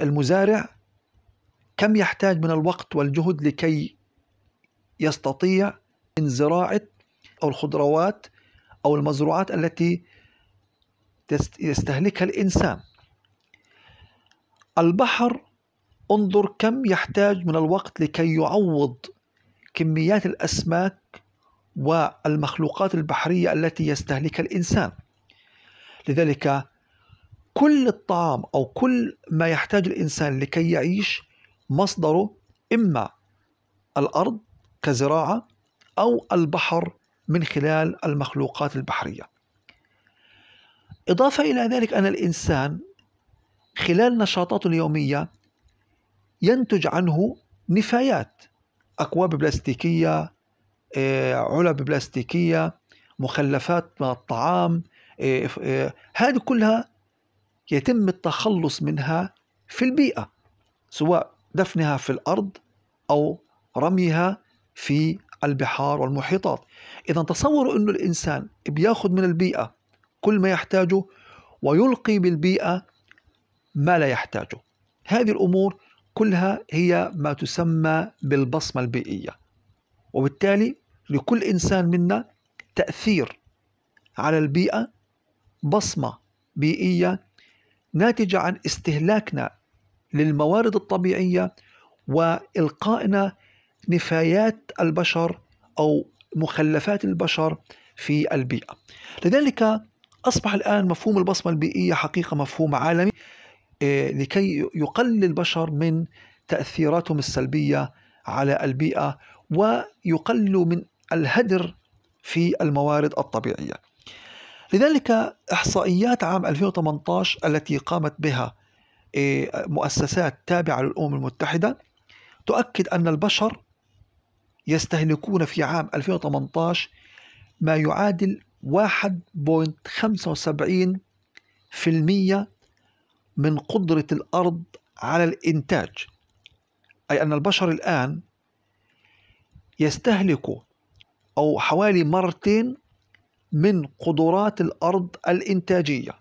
المزارع كم يحتاج من الوقت والجهد لكي يستطيع من زراعة أو الخضروات أو المزروعات التي يستهلكها الإنسان البحر انظر كم يحتاج من الوقت لكي يعوض كميات الأسماك والمخلوقات البحرية التي يستهلكها الإنسان لذلك كل الطعام أو كل ما يحتاج الإنسان لكي يعيش مصدره إما الأرض كزراعة أو البحر من خلال المخلوقات البحرية إضافة إلى ذلك أن الإنسان خلال نشاطاته اليومية ينتج عنه نفايات أكواب بلاستيكية آه، علب بلاستيكية مخلفات من الطعام آه، آه، هذه كلها يتم التخلص منها في البيئة سواء دفنها في الأرض أو رميها في البحار والمحيطات إذا تصوروا أن الإنسان بياخذ من البيئة كل ما يحتاجه ويلقي بالبيئة ما لا يحتاجه هذه الأمور كلها هي ما تسمى بالبصمة البيئية وبالتالي لكل إنسان منا تأثير على البيئة بصمة بيئية ناتجة عن استهلاكنا للموارد الطبيعية وإلقائنا نفايات البشر أو مخلفات البشر في البيئة لذلك أصبح الآن مفهوم البصمة البيئية حقيقة مفهوم عالمي آه، لكي يقلل البشر من تأثيراتهم السلبية على البيئة ويقلل من الهدر في الموارد الطبيعية لذلك إحصائيات عام 2018 التي قامت بها إيه، مؤسسات تابعة للأمم المتحدة تؤكد أن البشر يستهلكون في عام 2018 ما يعادل 1.75% من قدرة الأرض على الإنتاج أي أن البشر الآن يستهلكوا أو حوالي مرتين من قدرات الأرض الإنتاجية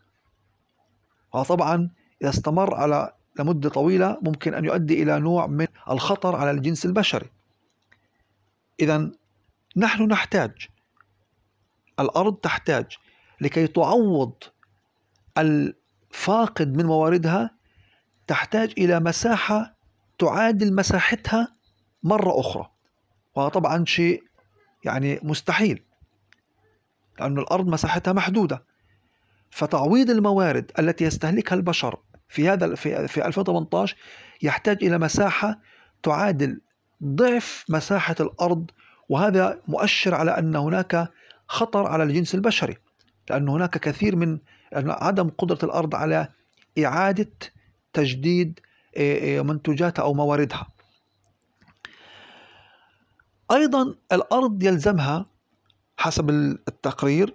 وطبعا إذا استمر على لمدة طويلة ممكن أن يؤدي إلى نوع من الخطر على الجنس البشري إذا نحن نحتاج الأرض تحتاج لكي تعوض الفاقد من مواردها تحتاج إلى مساحة تعادل مساحتها مرة أخرى وهذا طبعا شيء يعني مستحيل لأن الأرض مساحتها محدودة فتعويض الموارد التي يستهلكها البشر في هذا في, في 2018 يحتاج إلى مساحة تعادل ضعف مساحة الأرض وهذا مؤشر على أن هناك خطر على الجنس البشري لأن هناك كثير من عدم قدرة الأرض على إعادة تجديد آه، آه، منتجاتها أو مواردها أيضا الأرض يلزمها حسب التقرير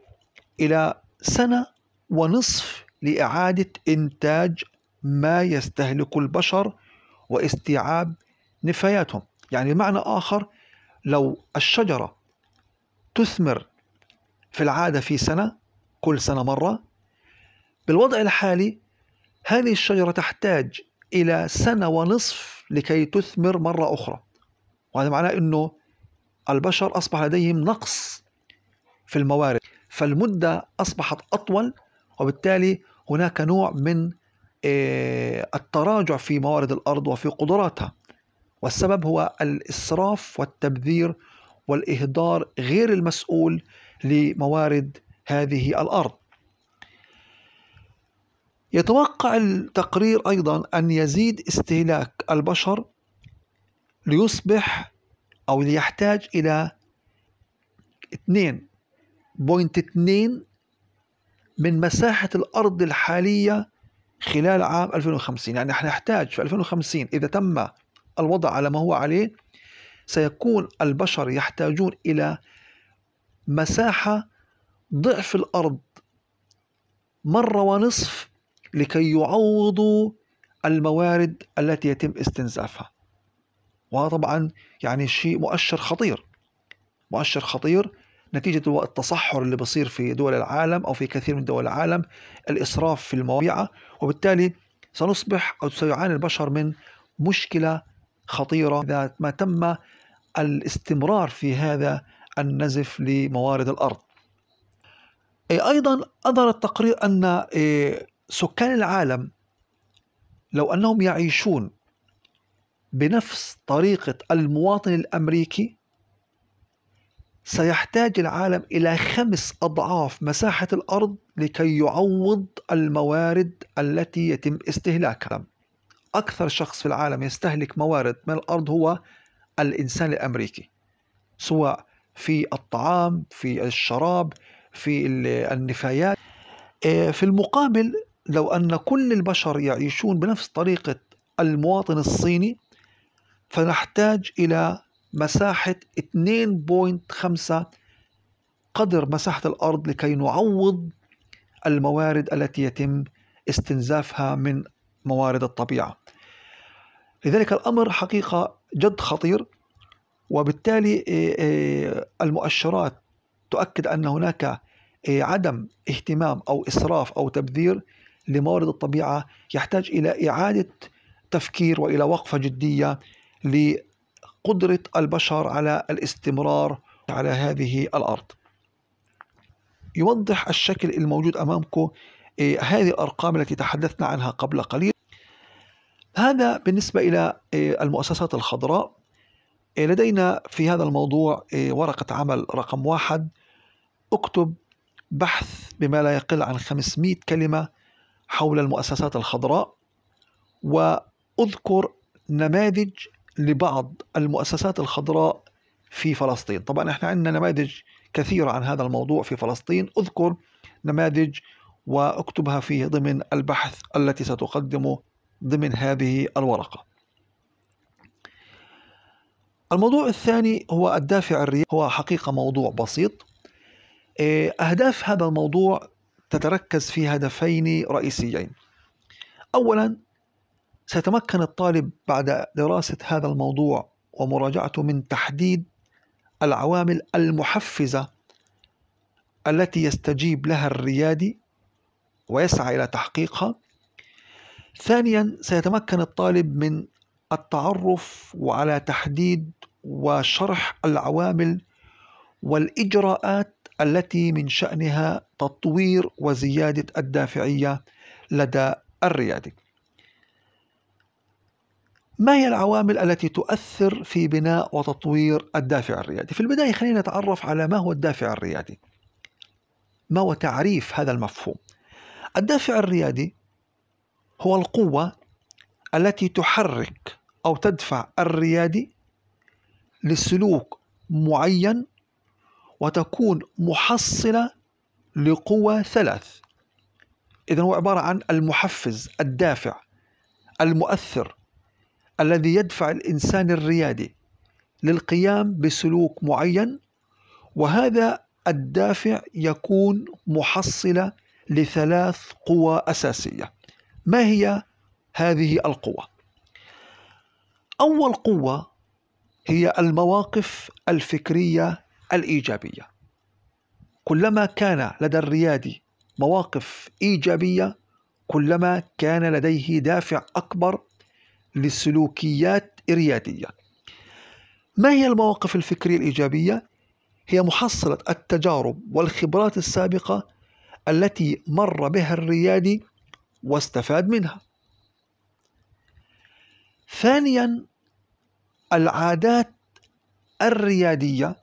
إلى سنة ونصف لإعادة إنتاج ما يستهلك البشر واستيعاب نفاياتهم يعني بمعنى آخر لو الشجرة تثمر في العادة في سنة كل سنة مرة بالوضع الحالي هذه الشجرة تحتاج إلى سنة ونصف لكي تثمر مرة أخرى وهذا معناه أنه البشر أصبح لديهم نقص في الموارد فالمدة أصبحت أطول وبالتالي هناك نوع من التراجع في موارد الارض وفي قدراتها والسبب هو الاسراف والتبذير والاهدار غير المسؤول لموارد هذه الارض يتوقع التقرير ايضا ان يزيد استهلاك البشر ليصبح او ليحتاج الى 2.2 من مساحة الأرض الحالية خلال عام 2050 يعني حنحتاج في 2050 إذا تم الوضع على ما هو عليه سيكون البشر يحتاجون إلى مساحة ضعف الأرض مرة ونصف لكي يعوضوا الموارد التي يتم استنزافها وهذا طبعا يعني شيء مؤشر خطير مؤشر خطير نتيجة التصحر اللي بصير في دول العالم أو في كثير من دول العالم الإسراف في المواضيع وبالتالي سنصبح أو سيعاني البشر من مشكلة خطيرة إذا ما تم الاستمرار في هذا النزف لموارد الأرض إيه، أيضا أظهر التقرير أن إيه، سكان العالم لو أنهم يعيشون بنفس طريقة المواطن الأمريكي سيحتاج العالم إلى خمس أضعاف مساحة الأرض لكي يعوض الموارد التي يتم استهلاكها أكثر شخص في العالم يستهلك موارد من الأرض هو الإنسان الأمريكي سواء في الطعام في الشراب في النفايات آه، في المقابل لو أن كل البشر يعيشون بنفس طريقة المواطن الصيني فنحتاج إلى مساحة 2.5 قدر مساحة الأرض لكي نعوض الموارد التي يتم استنزافها من موارد الطبيعة لذلك الأمر حقيقة جد خطير وبالتالي آه، آه، المؤشرات تؤكد أن هناك آه، عدم اهتمام أو إسراف أو تبذير لموارد الطبيعة يحتاج إلى إعادة تفكير وإلى وقفة جدية قدرة البشر على الاستمرار على هذه الأرض يوضح الشكل الموجود أمامكم إيه، هذه الأرقام التي تحدثنا عنها قبل قليل هذا بالنسبة إلى إيه، المؤسسات الخضراء إيه، لدينا في هذا الموضوع ورقة عمل رقم واحد اكتب بحث بما لا يقل عن 500 كلمة حول المؤسسات الخضراء وأذكر نماذج لبعض المؤسسات الخضراء في فلسطين طبعا احنا عندنا نماذج كثيرة عن هذا الموضوع في فلسطين أذكر نماذج وأكتبها في ضمن البحث التي ستقدمه ضمن هذه الورقة الموضوع الثاني هو الدافع الرياضي هو حقيقة موضوع بسيط إيه، أهداف هذا الموضوع تتركز في هدفين رئيسيين أولا سيتمكن الطالب بعد دراسة هذا الموضوع ومراجعته من تحديد العوامل المحفزة التي يستجيب لها الريادي ويسعى إلى تحقيقها ثانيا سيتمكن الطالب من التعرف وعلى تحديد وشرح العوامل والإجراءات التي من شأنها تطوير وزيادة الدافعية لدى الريادي ما هي العوامل التي تؤثر في بناء وتطوير الدافع الريادي؟ في البداية خلينا نتعرف على ما هو الدافع الريادي ما هو تعريف هذا المفهوم الدافع الريادي هو القوة التي تحرك أو تدفع الريادي لسلوك معين وتكون محصلة لقوى ثلاث إذا هو عبارة عن المحفز الدافع المؤثر الذي يدفع الإنسان الريادي للقيام بسلوك معين وهذا الدافع يكون محصلة لثلاث قوى أساسية ما هي هذه القوى؟ أول قوة هي المواقف الفكرية الإيجابية كلما كان لدى الريادي مواقف إيجابية كلما كان لديه دافع أكبر لسلوكيات ريادية ما هي المواقف الفكرية الإيجابية؟ هي محصلة التجارب والخبرات السابقة التي مر بها الريادي واستفاد منها ثانيا العادات الريادية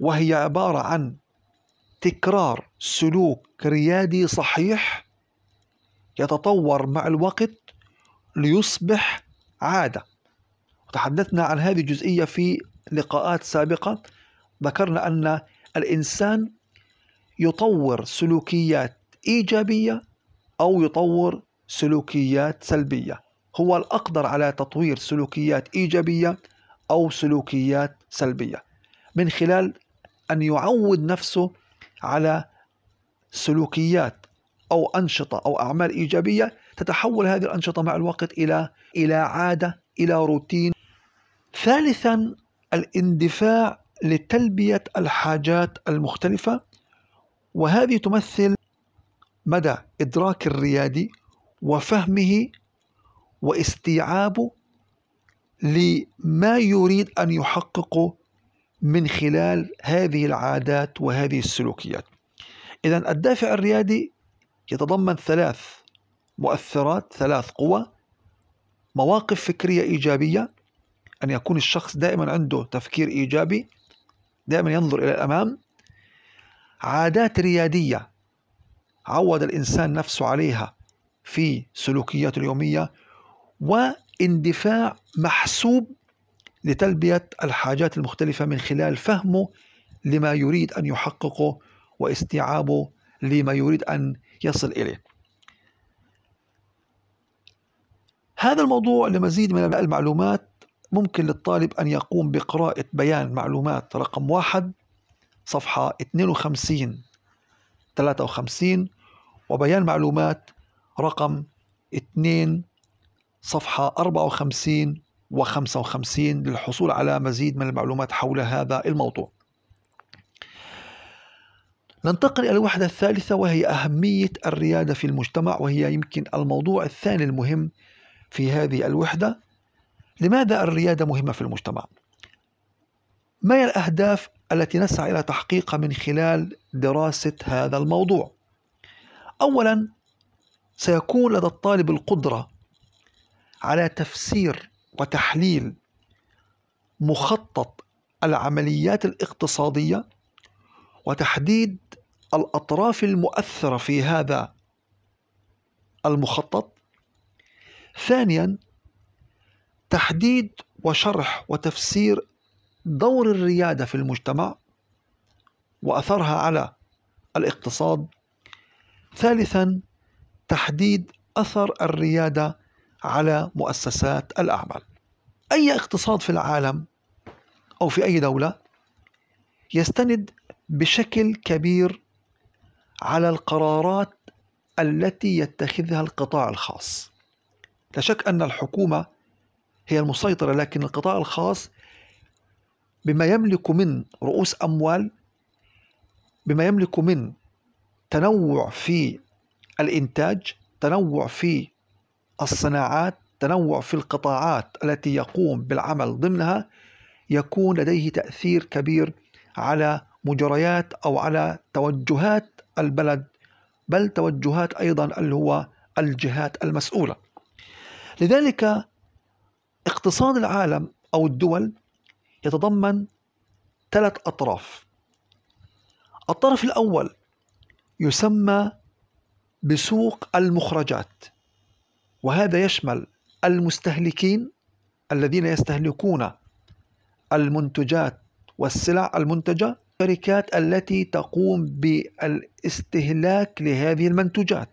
وهي عبارة عن تكرار سلوك ريادي صحيح يتطور مع الوقت ليصبح عادة وتحدثنا عن هذه الجزئية في لقاءات سابقة ذكرنا أن الإنسان يطور سلوكيات إيجابية أو يطور سلوكيات سلبية هو الأقدر على تطوير سلوكيات إيجابية أو سلوكيات سلبية من خلال أن يعود نفسه على سلوكيات أو أنشطة أو أعمال إيجابية تتحول هذه الأنشطة مع الوقت إلى إلى عادة إلى روتين ثالثا الاندفاع لتلبية الحاجات المختلفة وهذه تمثل مدى إدراك الريادي وفهمه واستيعابه لما يريد أن يحققه من خلال هذه العادات وهذه السلوكيات إذا الدافع الريادي يتضمن ثلاث مؤثرات ثلاث قوى مواقف فكرية إيجابية أن يكون الشخص دائما عنده تفكير إيجابي دائما ينظر إلى الأمام عادات ريادية عود الإنسان نفسه عليها في سلوكياته اليومية واندفاع محسوب لتلبية الحاجات المختلفة من خلال فهمه لما يريد أن يحققه واستيعابه لما يريد أن يصل إليه هذا الموضوع لمزيد من المعلومات ممكن للطالب أن يقوم بقراءة بيان معلومات رقم واحد صفحة 52 53 وبيان معلومات رقم 2 صفحة 54 و 55 للحصول على مزيد من المعلومات حول هذا الموضوع ننتقل إلى الوحدة الثالثة وهي أهمية الريادة في المجتمع وهي يمكن الموضوع الثاني المهم في هذه الوحدة لماذا الريادة مهمة في المجتمع ما هي الأهداف التي نسعى إلى تحقيقها من خلال دراسة هذا الموضوع أولا سيكون لدى الطالب القدرة على تفسير وتحليل مخطط العمليات الاقتصادية وتحديد الأطراف المؤثرة في هذا المخطط ثانيا تحديد وشرح وتفسير دور الريادة في المجتمع وأثرها على الاقتصاد ثالثا تحديد أثر الريادة على مؤسسات الأعمال أي اقتصاد في العالم أو في أي دولة يستند بشكل كبير على القرارات التي يتخذها القطاع الخاص لا شك أن الحكومة هي المسيطرة لكن القطاع الخاص بما يملك من رؤوس أموال بما يملك من تنوع في الإنتاج تنوع في الصناعات تنوع في القطاعات التي يقوم بالعمل ضمنها يكون لديه تأثير كبير على مجريات أو على توجهات البلد بل توجهات أيضا اللي هو الجهات المسؤولة لذلك اقتصاد العالم أو الدول يتضمن ثلاث أطراف الطرف الأول يسمى بسوق المخرجات وهذا يشمل المستهلكين الذين يستهلكون المنتجات والسلع المنتجة الشركات التي تقوم بالاستهلاك لهذه المنتوجات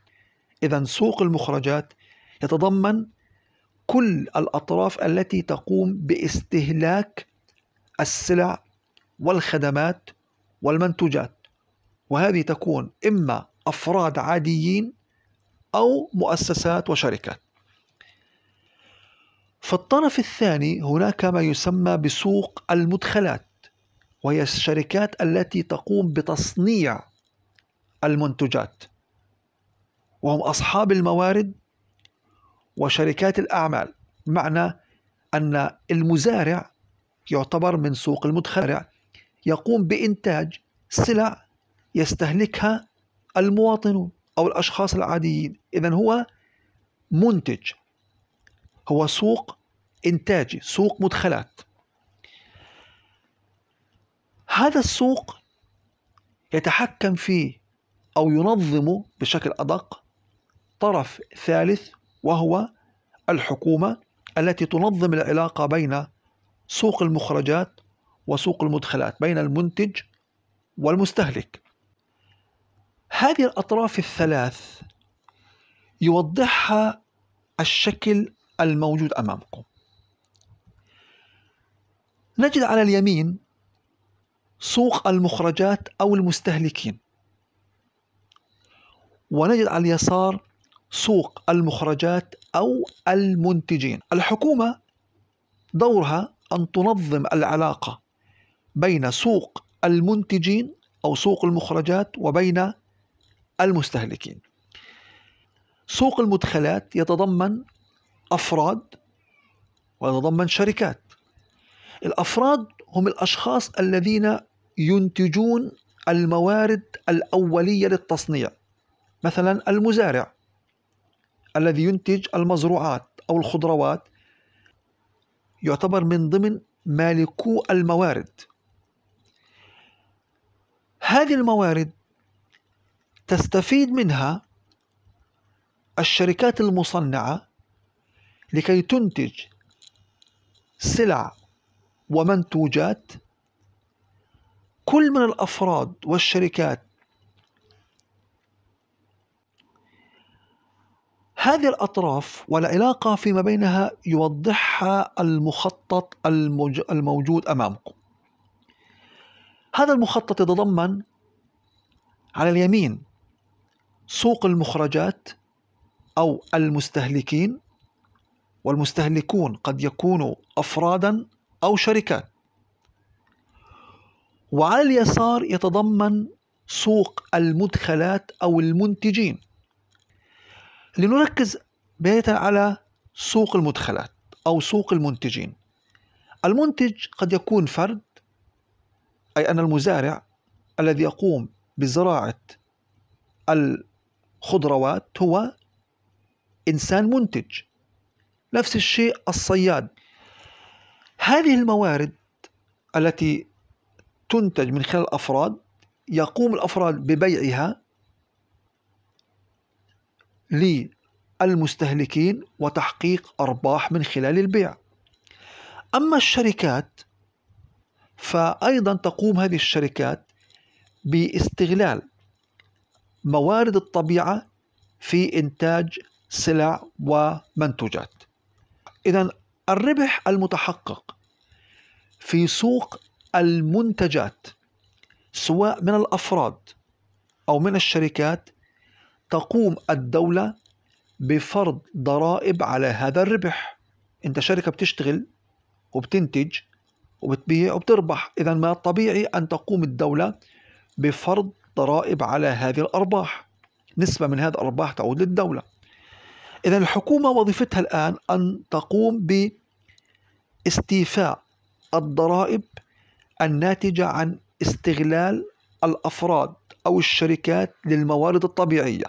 إذا سوق المخرجات يتضمن كل الأطراف التي تقوم باستهلاك السلع والخدمات والمنتوجات وهذه تكون إما أفراد عاديين أو مؤسسات وشركات في الطرف الثاني هناك ما يسمى بسوق المدخلات وهي الشركات التي تقوم بتصنيع المنتجات وهم أصحاب الموارد وشركات الأعمال بمعنى أن المزارع يعتبر من سوق المتخرع يقوم بإنتاج سلع يستهلكها المواطنون أو الأشخاص العاديين إذا هو منتج هو سوق إنتاجي سوق مدخلات هذا السوق يتحكم فيه أو ينظم بشكل أدق طرف ثالث وهو الحكومة التي تنظم العلاقة بين سوق المخرجات وسوق المدخلات بين المنتج والمستهلك هذه الأطراف الثلاث يوضحها الشكل الموجود أمامكم نجد على اليمين سوق المخرجات أو المستهلكين ونجد على اليسار سوق المخرجات أو المنتجين الحكومة دورها أن تنظم العلاقة بين سوق المنتجين أو سوق المخرجات وبين المستهلكين سوق المدخلات يتضمن أفراد ويتضمن شركات الأفراد هم الأشخاص الذين ينتجون الموارد الأولية للتصنيع مثلا المزارع الذي ينتج المزروعات أو الخضروات يعتبر من ضمن مالكو الموارد هذه الموارد تستفيد منها الشركات المصنعة لكي تنتج سلع ومنتوجات كل من الأفراد والشركات هذه الأطراف والعلاقة فيما بينها يوضحها المخطط المج... الموجود أمامكم هذا المخطط يتضمن على اليمين سوق المخرجات أو المستهلكين والمستهلكون قد يكونوا أفرادا أو شركات وعلى اليسار يتضمن سوق المدخلات أو المنتجين لنركز بيتا على سوق المدخلات أو سوق المنتجين المنتج قد يكون فرد أي أن المزارع الذي يقوم بزراعة الخضروات هو إنسان منتج نفس الشيء الصياد هذه الموارد التي تنتج من خلال الأفراد يقوم الأفراد ببيعها للمستهلكين وتحقيق أرباح من خلال البيع أما الشركات فأيضا تقوم هذه الشركات باستغلال موارد الطبيعة في إنتاج سلع ومنتوجات إذا الربح المتحقق في سوق المنتجات سواء من الافراد او من الشركات تقوم الدولة بفرض ضرائب على هذا الربح أنت شركة بتشتغل وبتنتج وبتبيع وبتربح إذا ما الطبيعي أن تقوم الدولة بفرض ضرائب على هذه الأرباح نسبة من هذه الأرباح تعود للدولة إذا الحكومة وظيفتها الآن أن تقوم باستيفاء الضرائب الناتجة عن استغلال الأفراد أو الشركات للموارد الطبيعية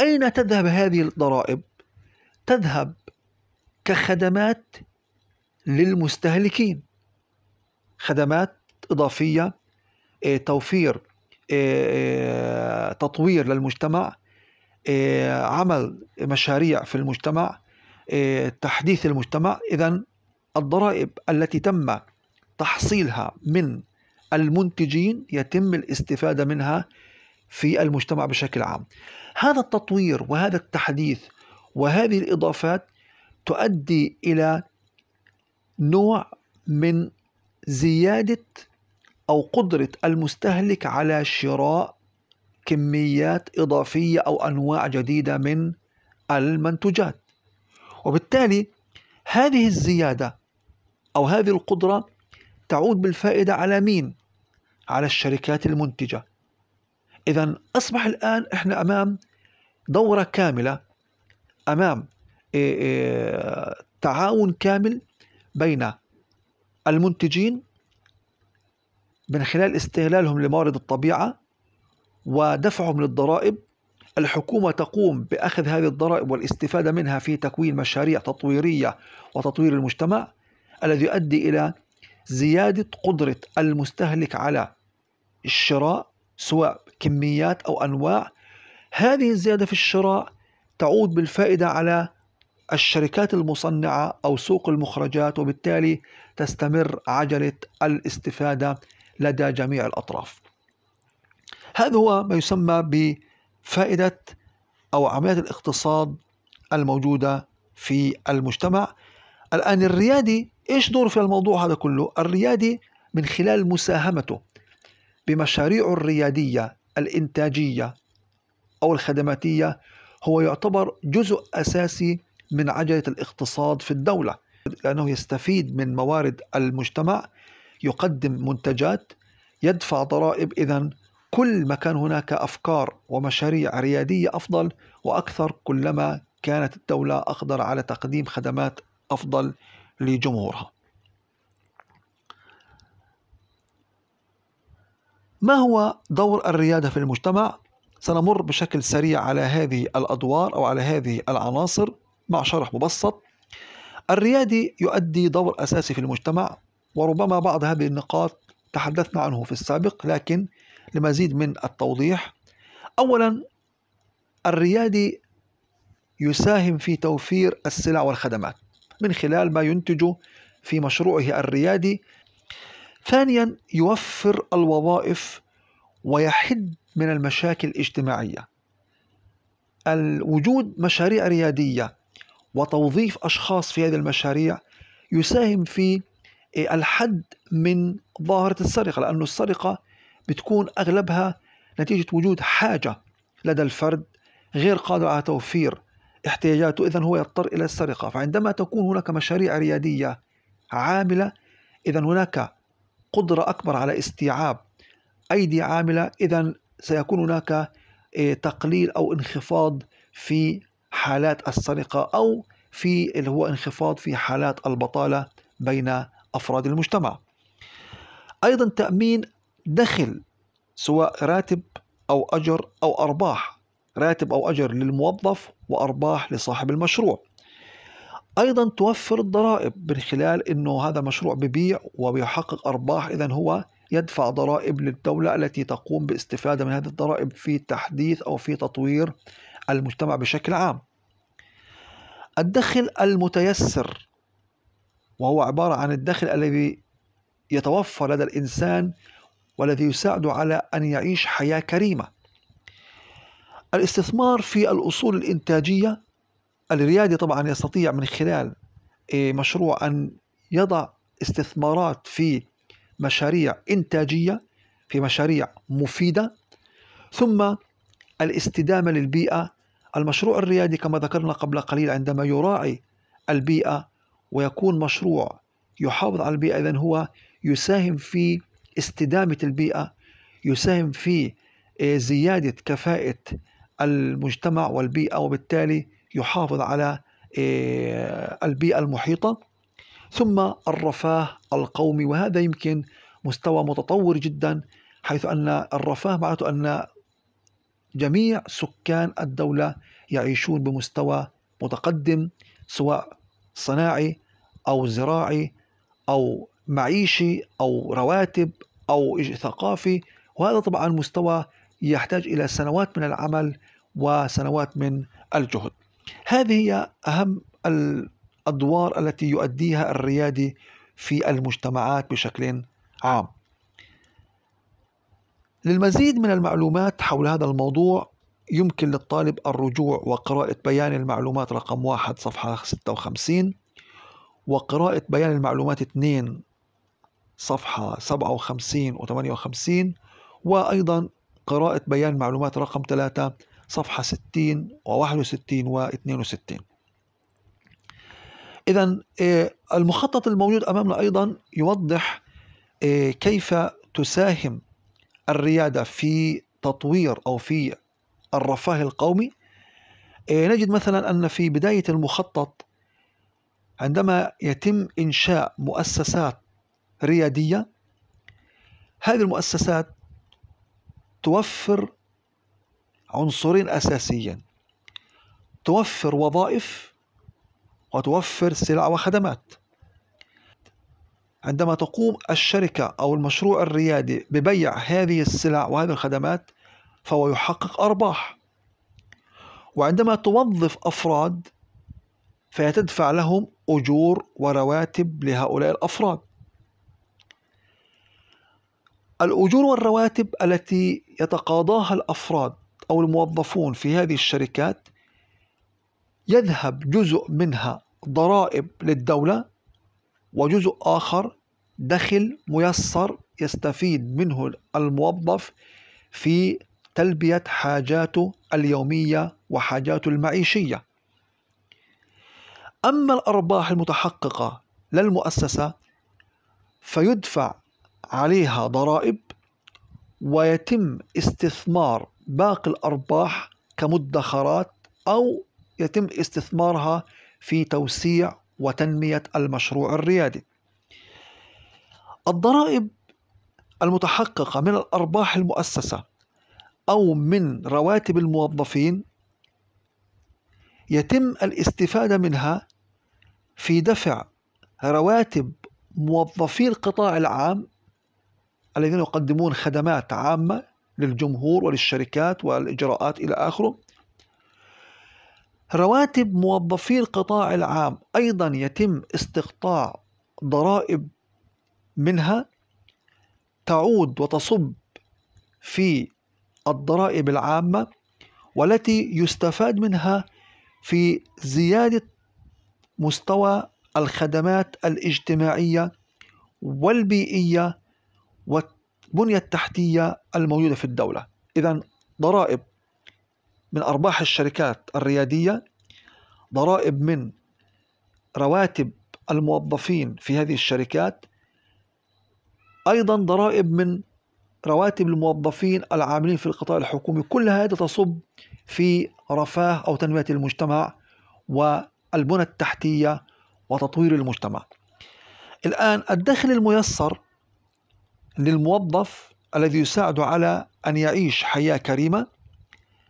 أين تذهب هذه الضرائب؟ تذهب كخدمات للمستهلكين خدمات إضافية إيه، توفير إيه، إيه، تطوير للمجتمع عمل مشاريع في المجتمع تحديث المجتمع إذا الضرائب التي تم تحصيلها من المنتجين يتم الاستفادة منها في المجتمع بشكل عام هذا التطوير وهذا التحديث وهذه الإضافات تؤدي إلى نوع من زيادة أو قدرة المستهلك على شراء كميات إضافية أو أنواع جديدة من المنتجات وبالتالي هذه الزيادة أو هذه القدرة تعود بالفائدة على مين؟ على الشركات المنتجة إذا أصبح الآن إحنا أمام دورة كاملة أمام إيه، إيه، تعاون كامل بين المنتجين من خلال استغلالهم لموارد الطبيعة ودفعهم للضرائب الحكومة تقوم بأخذ هذه الضرائب والاستفادة منها في تكوين مشاريع تطويرية وتطوير المجتمع الذي يؤدي إلى زيادة قدرة المستهلك على الشراء سواء كميات أو أنواع هذه الزيادة في الشراء تعود بالفائدة على الشركات المصنعة أو سوق المخرجات وبالتالي تستمر عجلة الاستفادة لدى جميع الأطراف هذا هو ما يسمى بفائدة أو عملية الاقتصاد الموجودة في المجتمع الآن الريادي إيش دوره في الموضوع هذا كله؟ الريادي من خلال مساهمته بمشاريعه الريادية الإنتاجية أو الخدماتية هو يعتبر جزء أساسي من عجلة الاقتصاد في الدولة لأنه يستفيد من موارد المجتمع يقدم منتجات يدفع ضرائب إذا كل ما كان هناك أفكار ومشاريع ريادية أفضل وأكثر كلما كانت الدولة أقدر على تقديم خدمات أفضل لجمهورها ما هو دور الريادة في المجتمع؟ سنمر بشكل سريع على هذه الأدوار أو على هذه العناصر مع شرح مبسط الريادي يؤدي دور أساسي في المجتمع وربما بعض هذه النقاط تحدثنا عنه في السابق لكن لمزيد من التوضيح أولا الريادي يساهم في توفير السلع والخدمات من خلال ما ينتجه في مشروعه الريادي ثانيا يوفر الوظائف ويحد من المشاكل الاجتماعيه الوجود مشاريع رياديه وتوظيف اشخاص في هذه المشاريع يساهم في إيه، الحد من ظاهره السرقه لأن السرقه بتكون اغلبها نتيجه وجود حاجه لدى الفرد غير قادر على توفير احتياجاته إذا هو يضطر إلى السرقة فعندما تكون هناك مشاريع ريادية عاملة إذا هناك قدرة أكبر على استيعاب أيدي عاملة إذا سيكون هناك آه، تقليل أو انخفاض في حالات السرقة أو في اللي هو انخفاض في حالات البطالة بين أفراد المجتمع أيضا تأمين دخل سواء راتب أو أجر أو أرباح راتب أو أجر للموظف وأرباح لصاحب المشروع أيضا توفر الضرائب من خلال أنه هذا المشروع ببيع وبيحقق أرباح إذا هو يدفع ضرائب للدولة التي تقوم باستفادة من هذه الضرائب في تحديث أو في تطوير المجتمع بشكل عام الدخل المتيسر وهو عبارة عن الدخل الذي يتوفر لدى الإنسان والذي يساعده على أن يعيش حياة كريمة الاستثمار في الأصول الإنتاجية الريادي طبعا يستطيع من خلال إيه، مشروع أن يضع استثمارات في مشاريع إنتاجية في مشاريع مفيدة ثم الاستدامة للبيئة المشروع الريادي كما ذكرنا قبل قليل عندما يراعي البيئة ويكون مشروع يحافظ على البيئة إذن هو يساهم في استدامة البيئة يساهم في إيه، زيادة كفاءة المجتمع والبيئة وبالتالي يحافظ على آه، البيئة المحيطة ثم الرفاه القومي وهذا يمكن مستوى متطور جدا حيث أن الرفاه معناته أن جميع سكان الدولة يعيشون بمستوى متقدم سواء صناعي أو زراعي أو معيشي أو رواتب أو ثقافي وهذا طبعا مستوى يحتاج إلى سنوات من العمل وسنوات من الجهد هذه هي أهم الأدوار التي يؤديها الريادي في المجتمعات بشكل عام للمزيد من المعلومات حول هذا الموضوع يمكن للطالب الرجوع وقراءة بيان المعلومات رقم واحد صفحة 56 وقراءة بيان المعلومات 2 صفحة 57 و 58 وأيضا قراءة بيان معلومات رقم 3 صفحة 60 و61 و62 إذا آه، المخطط الموجود أمامنا أيضا يوضح آه، كيف تساهم الريادة في تطوير أو في الرفاه القومي آه، نجد مثلا أن في بداية المخطط عندما يتم إنشاء مؤسسات ريادية هذه المؤسسات توفر عنصرين أساسيين توفر وظائف وتوفر سلع وخدمات عندما تقوم الشركة أو المشروع الريادي ببيع هذه السلع وهذه الخدمات فهو يحقق أرباح وعندما توظف أفراد فيتدفع لهم أجور ورواتب لهؤلاء الأفراد الأجور والرواتب التي يتقاضاها الأفراد أو الموظفون في هذه الشركات يذهب جزء منها ضرائب للدولة وجزء آخر دخل ميسر يستفيد منه الموظف في تلبية حاجاته اليومية وحاجاته المعيشية أما الأرباح المتحققة للمؤسسة فيدفع عليها ضرائب ويتم استثمار باقي الأرباح كمدخرات أو يتم استثمارها في توسيع وتنمية المشروع الريادي الضرائب المتحققة من الأرباح المؤسسة أو من رواتب الموظفين يتم الاستفادة منها في دفع رواتب موظفي القطاع العام الذين يقدمون خدمات عامة للجمهور وللشركات والإجراءات إلى آخره رواتب موظفي القطاع العام أيضا يتم استقطاع ضرائب منها تعود وتصب في الضرائب العامة والتي يستفاد منها في زيادة مستوى الخدمات الاجتماعية والبيئية والبنية التحتية الموجودة في الدولة إذا ضرائب من أرباح الشركات الريادية ضرائب من رواتب الموظفين في هذه الشركات أيضا ضرائب من رواتب الموظفين العاملين في القطاع الحكومي كل هذا تصب في رفاه أو تنمية المجتمع والبنى التحتية وتطوير المجتمع الآن الدخل الميسر للموظف الذي يساعده على أن يعيش حياة كريمة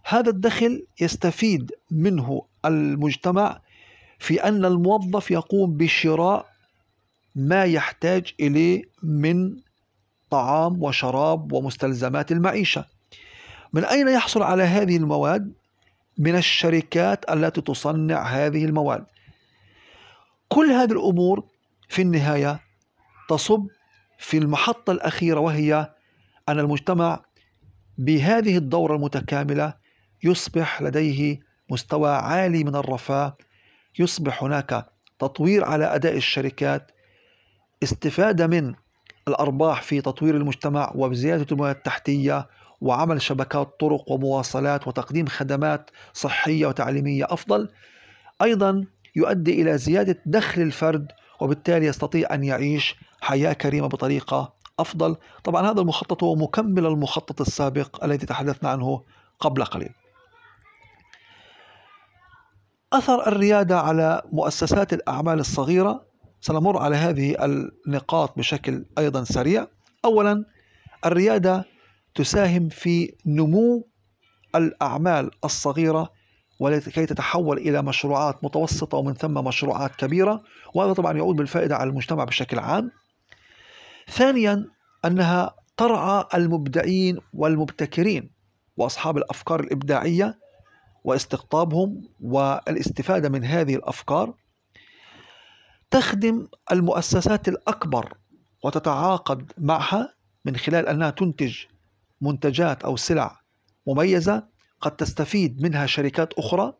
هذا الدخل يستفيد منه المجتمع في أن الموظف يقوم بشراء ما يحتاج إليه من طعام وشراب ومستلزمات المعيشة من أين يحصل على هذه المواد؟ من الشركات التي تصنع هذه المواد كل هذه الأمور في النهاية تصب في المحطة الأخيرة وهي أن المجتمع بهذه الدورة المتكاملة يصبح لديه مستوى عالي من الرفاه يصبح هناك تطوير على أداء الشركات استفادة من الأرباح في تطوير المجتمع وبزيادة البنية التحتية وعمل شبكات طرق ومواصلات وتقديم خدمات صحية وتعليمية أفضل أيضا يؤدي إلى زيادة دخل الفرد وبالتالي يستطيع أن يعيش حياة كريمة بطريقة أفضل طبعا هذا المخطط هو مكمل المخطط السابق الذي تحدثنا عنه قبل قليل أثر الريادة على مؤسسات الأعمال الصغيرة سنمر على هذه النقاط بشكل أيضا سريع أولا الريادة تساهم في نمو الأعمال الصغيرة ولكي تتحول إلى مشروعات متوسطة ومن ثم مشروعات كبيرة وهذا طبعا يعود بالفائدة على المجتمع بشكل عام ثانيا أنها ترعى المبدعين والمبتكرين وأصحاب الأفكار الإبداعية واستقطابهم والاستفادة من هذه الأفكار تخدم المؤسسات الأكبر وتتعاقد معها من خلال أنها تنتج منتجات أو سلع مميزة قد تستفيد منها شركات أخرى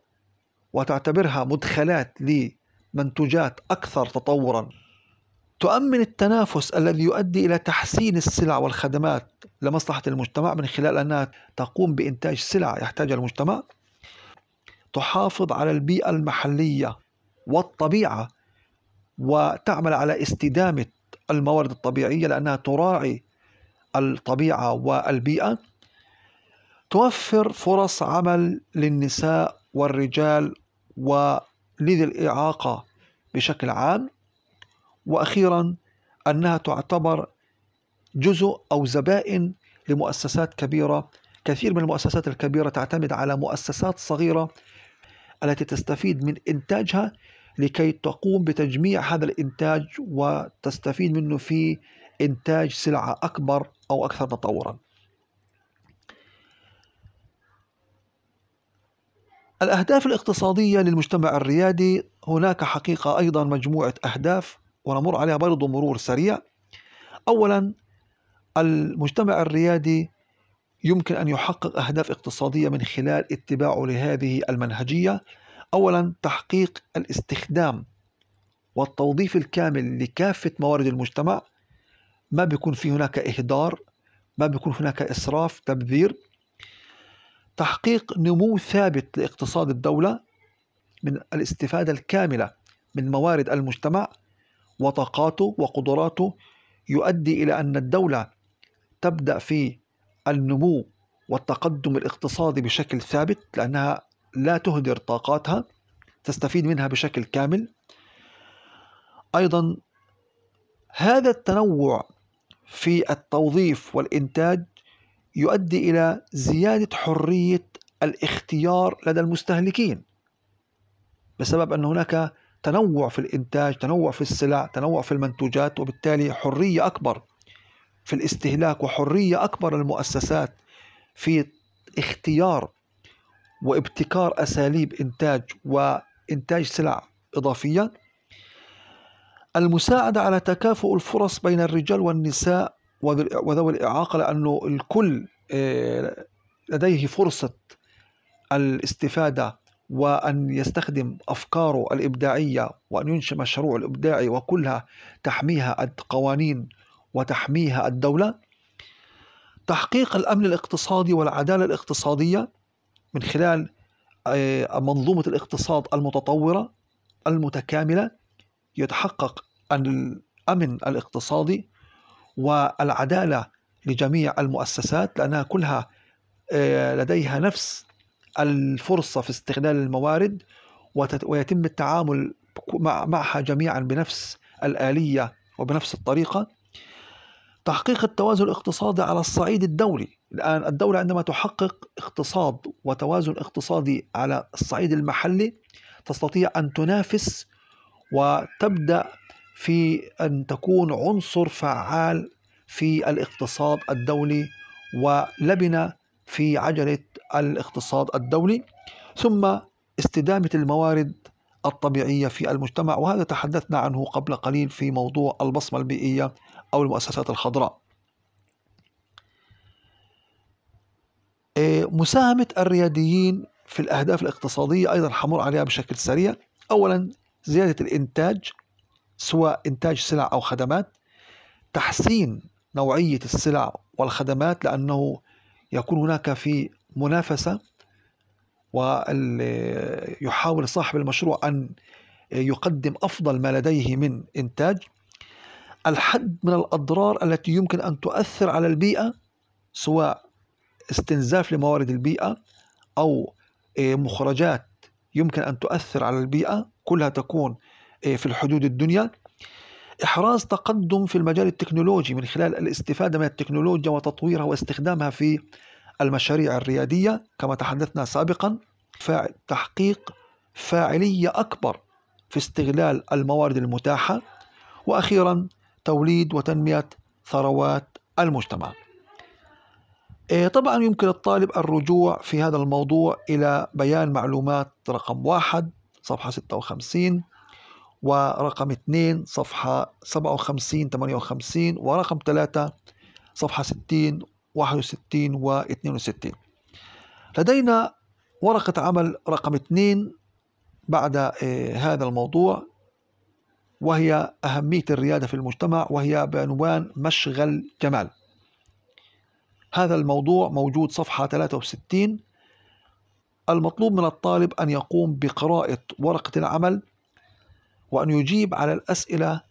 وتعتبرها مدخلات لمنتوجات أكثر تطورا تؤمن التنافس الذي يؤدي الى تحسين السلع والخدمات لمصلحه المجتمع من خلال انها تقوم بانتاج سلع يحتاجها المجتمع تحافظ على البيئه المحليه والطبيعه وتعمل على استدامه الموارد الطبيعيه لانها تراعي الطبيعه والبيئه توفر فرص عمل للنساء والرجال ولذي الاعاقه بشكل عام واخيرا انها تعتبر جزء او زبائن لمؤسسات كبيره كثير من المؤسسات الكبيره تعتمد على مؤسسات صغيره التي تستفيد من انتاجها لكي تقوم بتجميع هذا الانتاج وتستفيد منه في انتاج سلعه اكبر او اكثر تطورا. الاهداف الاقتصاديه للمجتمع الريادي هناك حقيقه ايضا مجموعه اهداف ونمر عليها برضه مرور سريع أولا المجتمع الريادي يمكن أن يحقق أهداف اقتصادية من خلال اتباعه لهذه المنهجية أولا تحقيق الاستخدام والتوظيف الكامل لكافة موارد المجتمع ما بيكون في هناك إهدار ما بيكون هناك إسراف تبذير تحقيق نمو ثابت لاقتصاد الدولة من الاستفادة الكاملة من موارد المجتمع وطاقاته وقدراته يؤدي إلى أن الدولة تبدأ في النمو والتقدم الاقتصادي بشكل ثابت لأنها لا تهدر طاقاتها تستفيد منها بشكل كامل أيضا هذا التنوع في التوظيف والإنتاج يؤدي إلى زيادة حرية الاختيار لدى المستهلكين بسبب أن هناك تنوع في الإنتاج تنوع في السلع تنوع في المنتوجات وبالتالي حرية أكبر في الاستهلاك وحرية أكبر للمؤسسات في اختيار وابتكار أساليب إنتاج وإنتاج سلع إضافية المساعدة على تكافؤ الفرص بين الرجال والنساء وذوي الإعاقة لأنه الكل آه، لديه فرصة الاستفادة وأن يستخدم أفكاره الإبداعية وأن ينشئ مشروع الإبداعي وكلها تحميها القوانين وتحميها الدولة تحقيق الأمن الاقتصادي والعدالة الاقتصادية من خلال آه، منظومة الاقتصاد المتطورة المتكاملة يتحقق الأمن الاقتصادي والعدالة لجميع المؤسسات لأنها كلها آه، لديها نفس الفرصة في استغلال الموارد ويتم التعامل معها جميعا بنفس الآلية وبنفس الطريقة تحقيق التوازن الاقتصادي على الصعيد الدولي الآن الدولة عندما تحقق اقتصاد وتوازن اقتصادي على الصعيد المحلي تستطيع أن تنافس وتبدأ في أن تكون عنصر فعال في الاقتصاد الدولي ولبنة في عجلة الاقتصاد الدولي ثم استدامة الموارد الطبيعية في المجتمع وهذا تحدثنا عنه قبل قليل في موضوع البصمة البيئية أو المؤسسات الخضراء آه، مساهمة الرياديين في الأهداف الاقتصادية أيضا حمر عليها بشكل سريع أولا زيادة الإنتاج سواء إنتاج سلع أو خدمات تحسين نوعية السلع والخدمات لأنه يكون هناك في منافسة ويحاول صاحب المشروع أن يقدم أفضل ما لديه من إنتاج الحد من الأضرار التي يمكن أن تؤثر على البيئة سواء استنزاف لموارد البيئة أو آه، مخرجات يمكن أن تؤثر على البيئة كلها تكون آه، في الحدود الدنيا إحراز تقدم في المجال التكنولوجي من خلال الاستفادة من التكنولوجيا وتطويرها واستخدامها في المشاريع الريادية كما تحدثنا سابقا تحقيق فاعلية أكبر في استغلال الموارد المتاحة وأخيرا توليد وتنمية ثروات المجتمع إيه، طبعا يمكن الطالب الرجوع في هذا الموضوع إلى بيان معلومات رقم واحد صفحة 56 ورقم 2 صفحة 57 58 ورقم 3 صفحة 60 61 و 62 لدينا ورقة عمل رقم 2 بعد آه، هذا الموضوع وهي أهمية الريادة في المجتمع وهي بعنوان مشغل جمال هذا الموضوع موجود صفحة 63 المطلوب من الطالب أن يقوم بقراءة ورقة العمل وأن يجيب على الأسئلة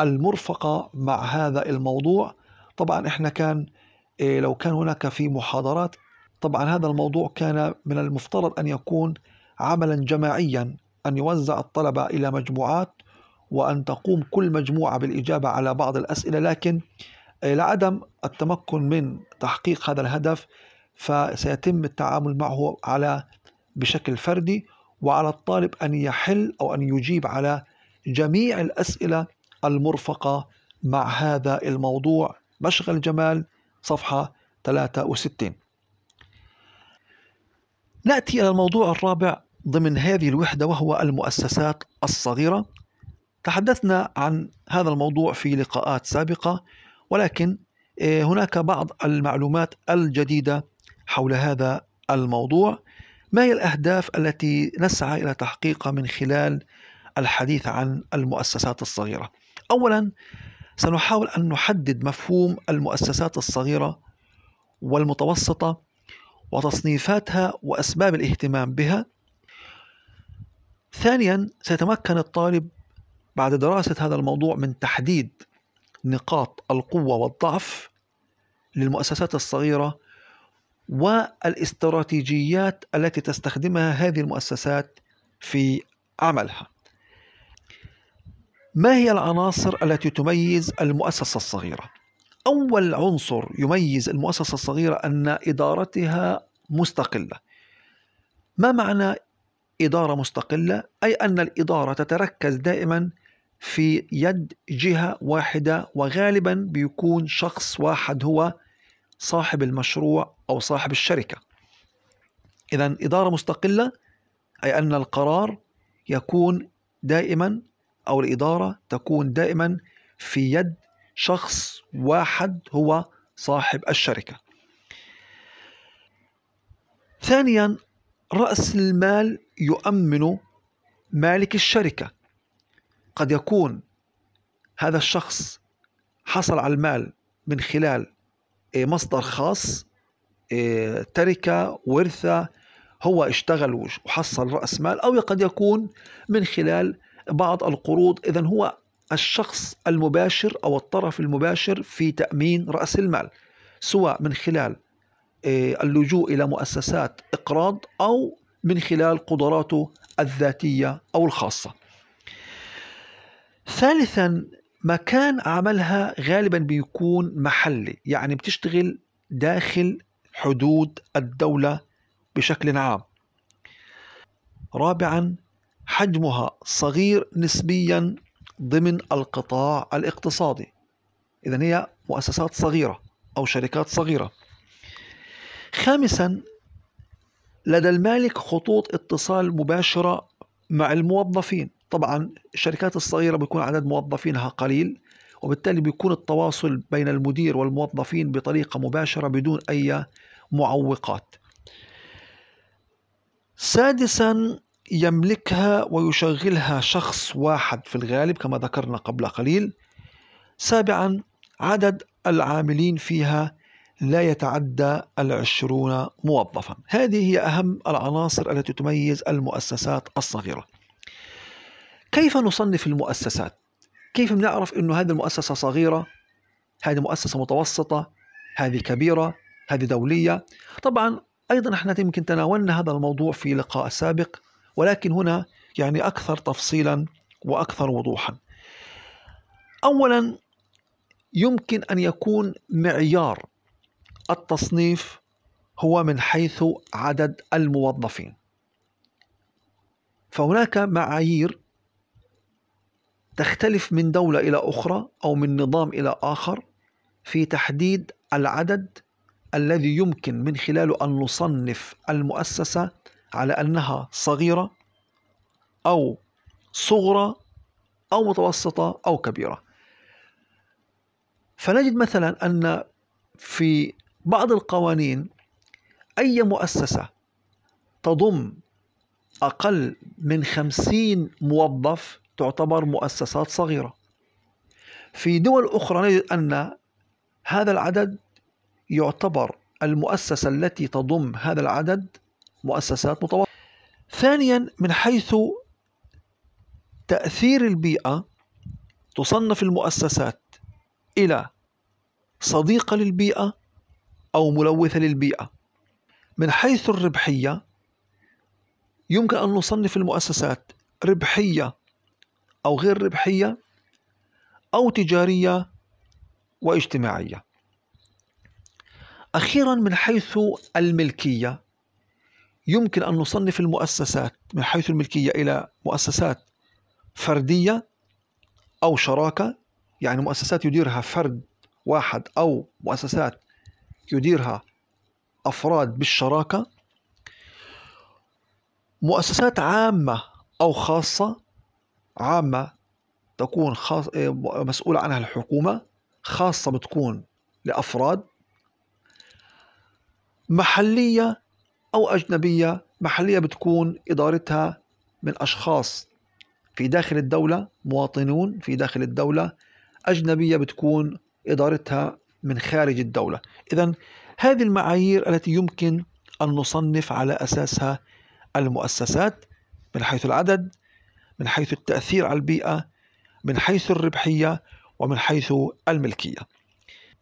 المرفقة مع هذا الموضوع طبعا إحنا كان إيه، لو كان هناك في محاضرات طبعا هذا الموضوع كان من المفترض أن يكون عملا جماعيا أن يوزع الطلبة إلى مجموعات وأن تقوم كل مجموعة بالإجابة على بعض الأسئلة لكن إيه، لعدم التمكن من تحقيق هذا الهدف فسيتم التعامل معه على بشكل فردي وعلى الطالب أن يحل أو أن يجيب على جميع الأسئلة المرفقة مع هذا الموضوع مشغل جمال صفحة 63 نأتي إلى الموضوع الرابع ضمن هذه الوحدة وهو المؤسسات الصغيرة تحدثنا عن هذا الموضوع في لقاءات سابقة ولكن آه، هناك بعض المعلومات الجديدة حول هذا الموضوع ما هي الأهداف التي نسعى إلى تحقيقها من خلال الحديث عن المؤسسات الصغيرة. أولا سنحاول أن نحدد مفهوم المؤسسات الصغيرة والمتوسطة وتصنيفاتها وأسباب الاهتمام بها. ثانيا سيتمكن الطالب بعد دراسة هذا الموضوع من تحديد نقاط القوة والضعف للمؤسسات الصغيرة والاستراتيجيات التي تستخدمها هذه المؤسسات في عملها ما هي العناصر التي تميز المؤسسة الصغيرة؟ أول عنصر يميز المؤسسة الصغيرة أن إدارتها مستقلة. ما معنى إدارة مستقلة؟ أي أن الإدارة تتركز دائما في يد جهة واحدة وغالبا بيكون شخص واحد هو صاحب المشروع أو صاحب الشركة. إذا إدارة مستقلة أي أن القرار يكون دائما أو الإدارة تكون دائما في يد شخص واحد هو صاحب الشركة ثانيا رأس المال يؤمن مالك الشركة قد يكون هذا الشخص حصل على المال من خلال إيه، مصدر خاص إيه، تركة ورثة هو اشتغل وحصل رأس مال أو قد يكون من خلال بعض القروض إذا هو الشخص المباشر أو الطرف المباشر في تأمين رأس المال سواء من خلال آه، اللجوء إلى مؤسسات إقراض أو من خلال قدراته الذاتية أو الخاصة ثالثا مكان عملها غالبا بيكون محلي يعني بتشتغل داخل حدود الدولة بشكل عام رابعا حجمها صغير نسبيا ضمن القطاع الاقتصادي إذا هي مؤسسات صغيرة أو شركات صغيرة خامسا لدى المالك خطوط اتصال مباشرة مع الموظفين طبعا الشركات الصغيرة بيكون عدد موظفينها قليل وبالتالي بيكون التواصل بين المدير والموظفين بطريقة مباشرة بدون أي معوقات سادسا يملكها ويشغلها شخص واحد في الغالب كما ذكرنا قبل قليل سابعا عدد العاملين فيها لا يتعدى العشرون موظفا هذه هي أهم العناصر التي تميز المؤسسات الصغيرة كيف نصنف المؤسسات؟ كيف نعرف أن هذه المؤسسة صغيرة هذه مؤسسة متوسطة هذه كبيرة هذه دولية طبعا أيضا احنا يمكن تناولنا هذا الموضوع في لقاء سابق ولكن هنا يعني أكثر تفصيلا وأكثر وضوحا أولا يمكن أن يكون معيار التصنيف هو من حيث عدد الموظفين فهناك معايير تختلف من دولة إلى أخرى أو من نظام إلى آخر في تحديد العدد الذي يمكن من خلاله أن نصنف المؤسسة على أنها صغيرة أو صغرى أو متوسطة أو كبيرة فنجد مثلا أن في بعض القوانين أي مؤسسة تضم أقل من خمسين موظف تعتبر مؤسسات صغيرة في دول أخرى نجد أن هذا العدد يعتبر المؤسسة التي تضم هذا العدد مؤسسات متوسطة ثانيا من حيث تأثير البيئة تصنف المؤسسات إلى صديقة للبيئة أو ملوثة للبيئة من حيث الربحية يمكن أن نصنف المؤسسات ربحية أو غير ربحية أو تجارية واجتماعية أخيرا من حيث الملكية يمكن أن نصنف المؤسسات من حيث الملكية إلى مؤسسات فردية أو شراكة يعني مؤسسات يديرها فرد واحد أو مؤسسات يديرها أفراد بالشراكة مؤسسات عامة أو خاصة عامة تكون خاص إيه، مسؤولة عنها الحكومة خاصة بتكون لأفراد محلية أو أجنبية محلية بتكون إدارتها من أشخاص في داخل الدولة مواطنون في داخل الدولة أجنبية بتكون إدارتها من خارج الدولة إذا هذه المعايير التي يمكن أن نصنف على أساسها المؤسسات من حيث العدد من حيث التأثير على البيئة من حيث الربحية ومن حيث الملكية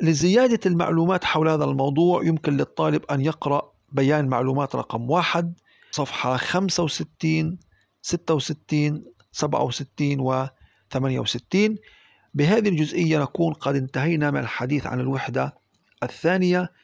لزيادة المعلومات حول هذا الموضوع يمكن للطالب أن يقرأ بيان معلومات رقم واحد صفحة 65 66 67 و 68 بهذه الجزئية نكون قد انتهينا من الحديث عن الوحدة الثانية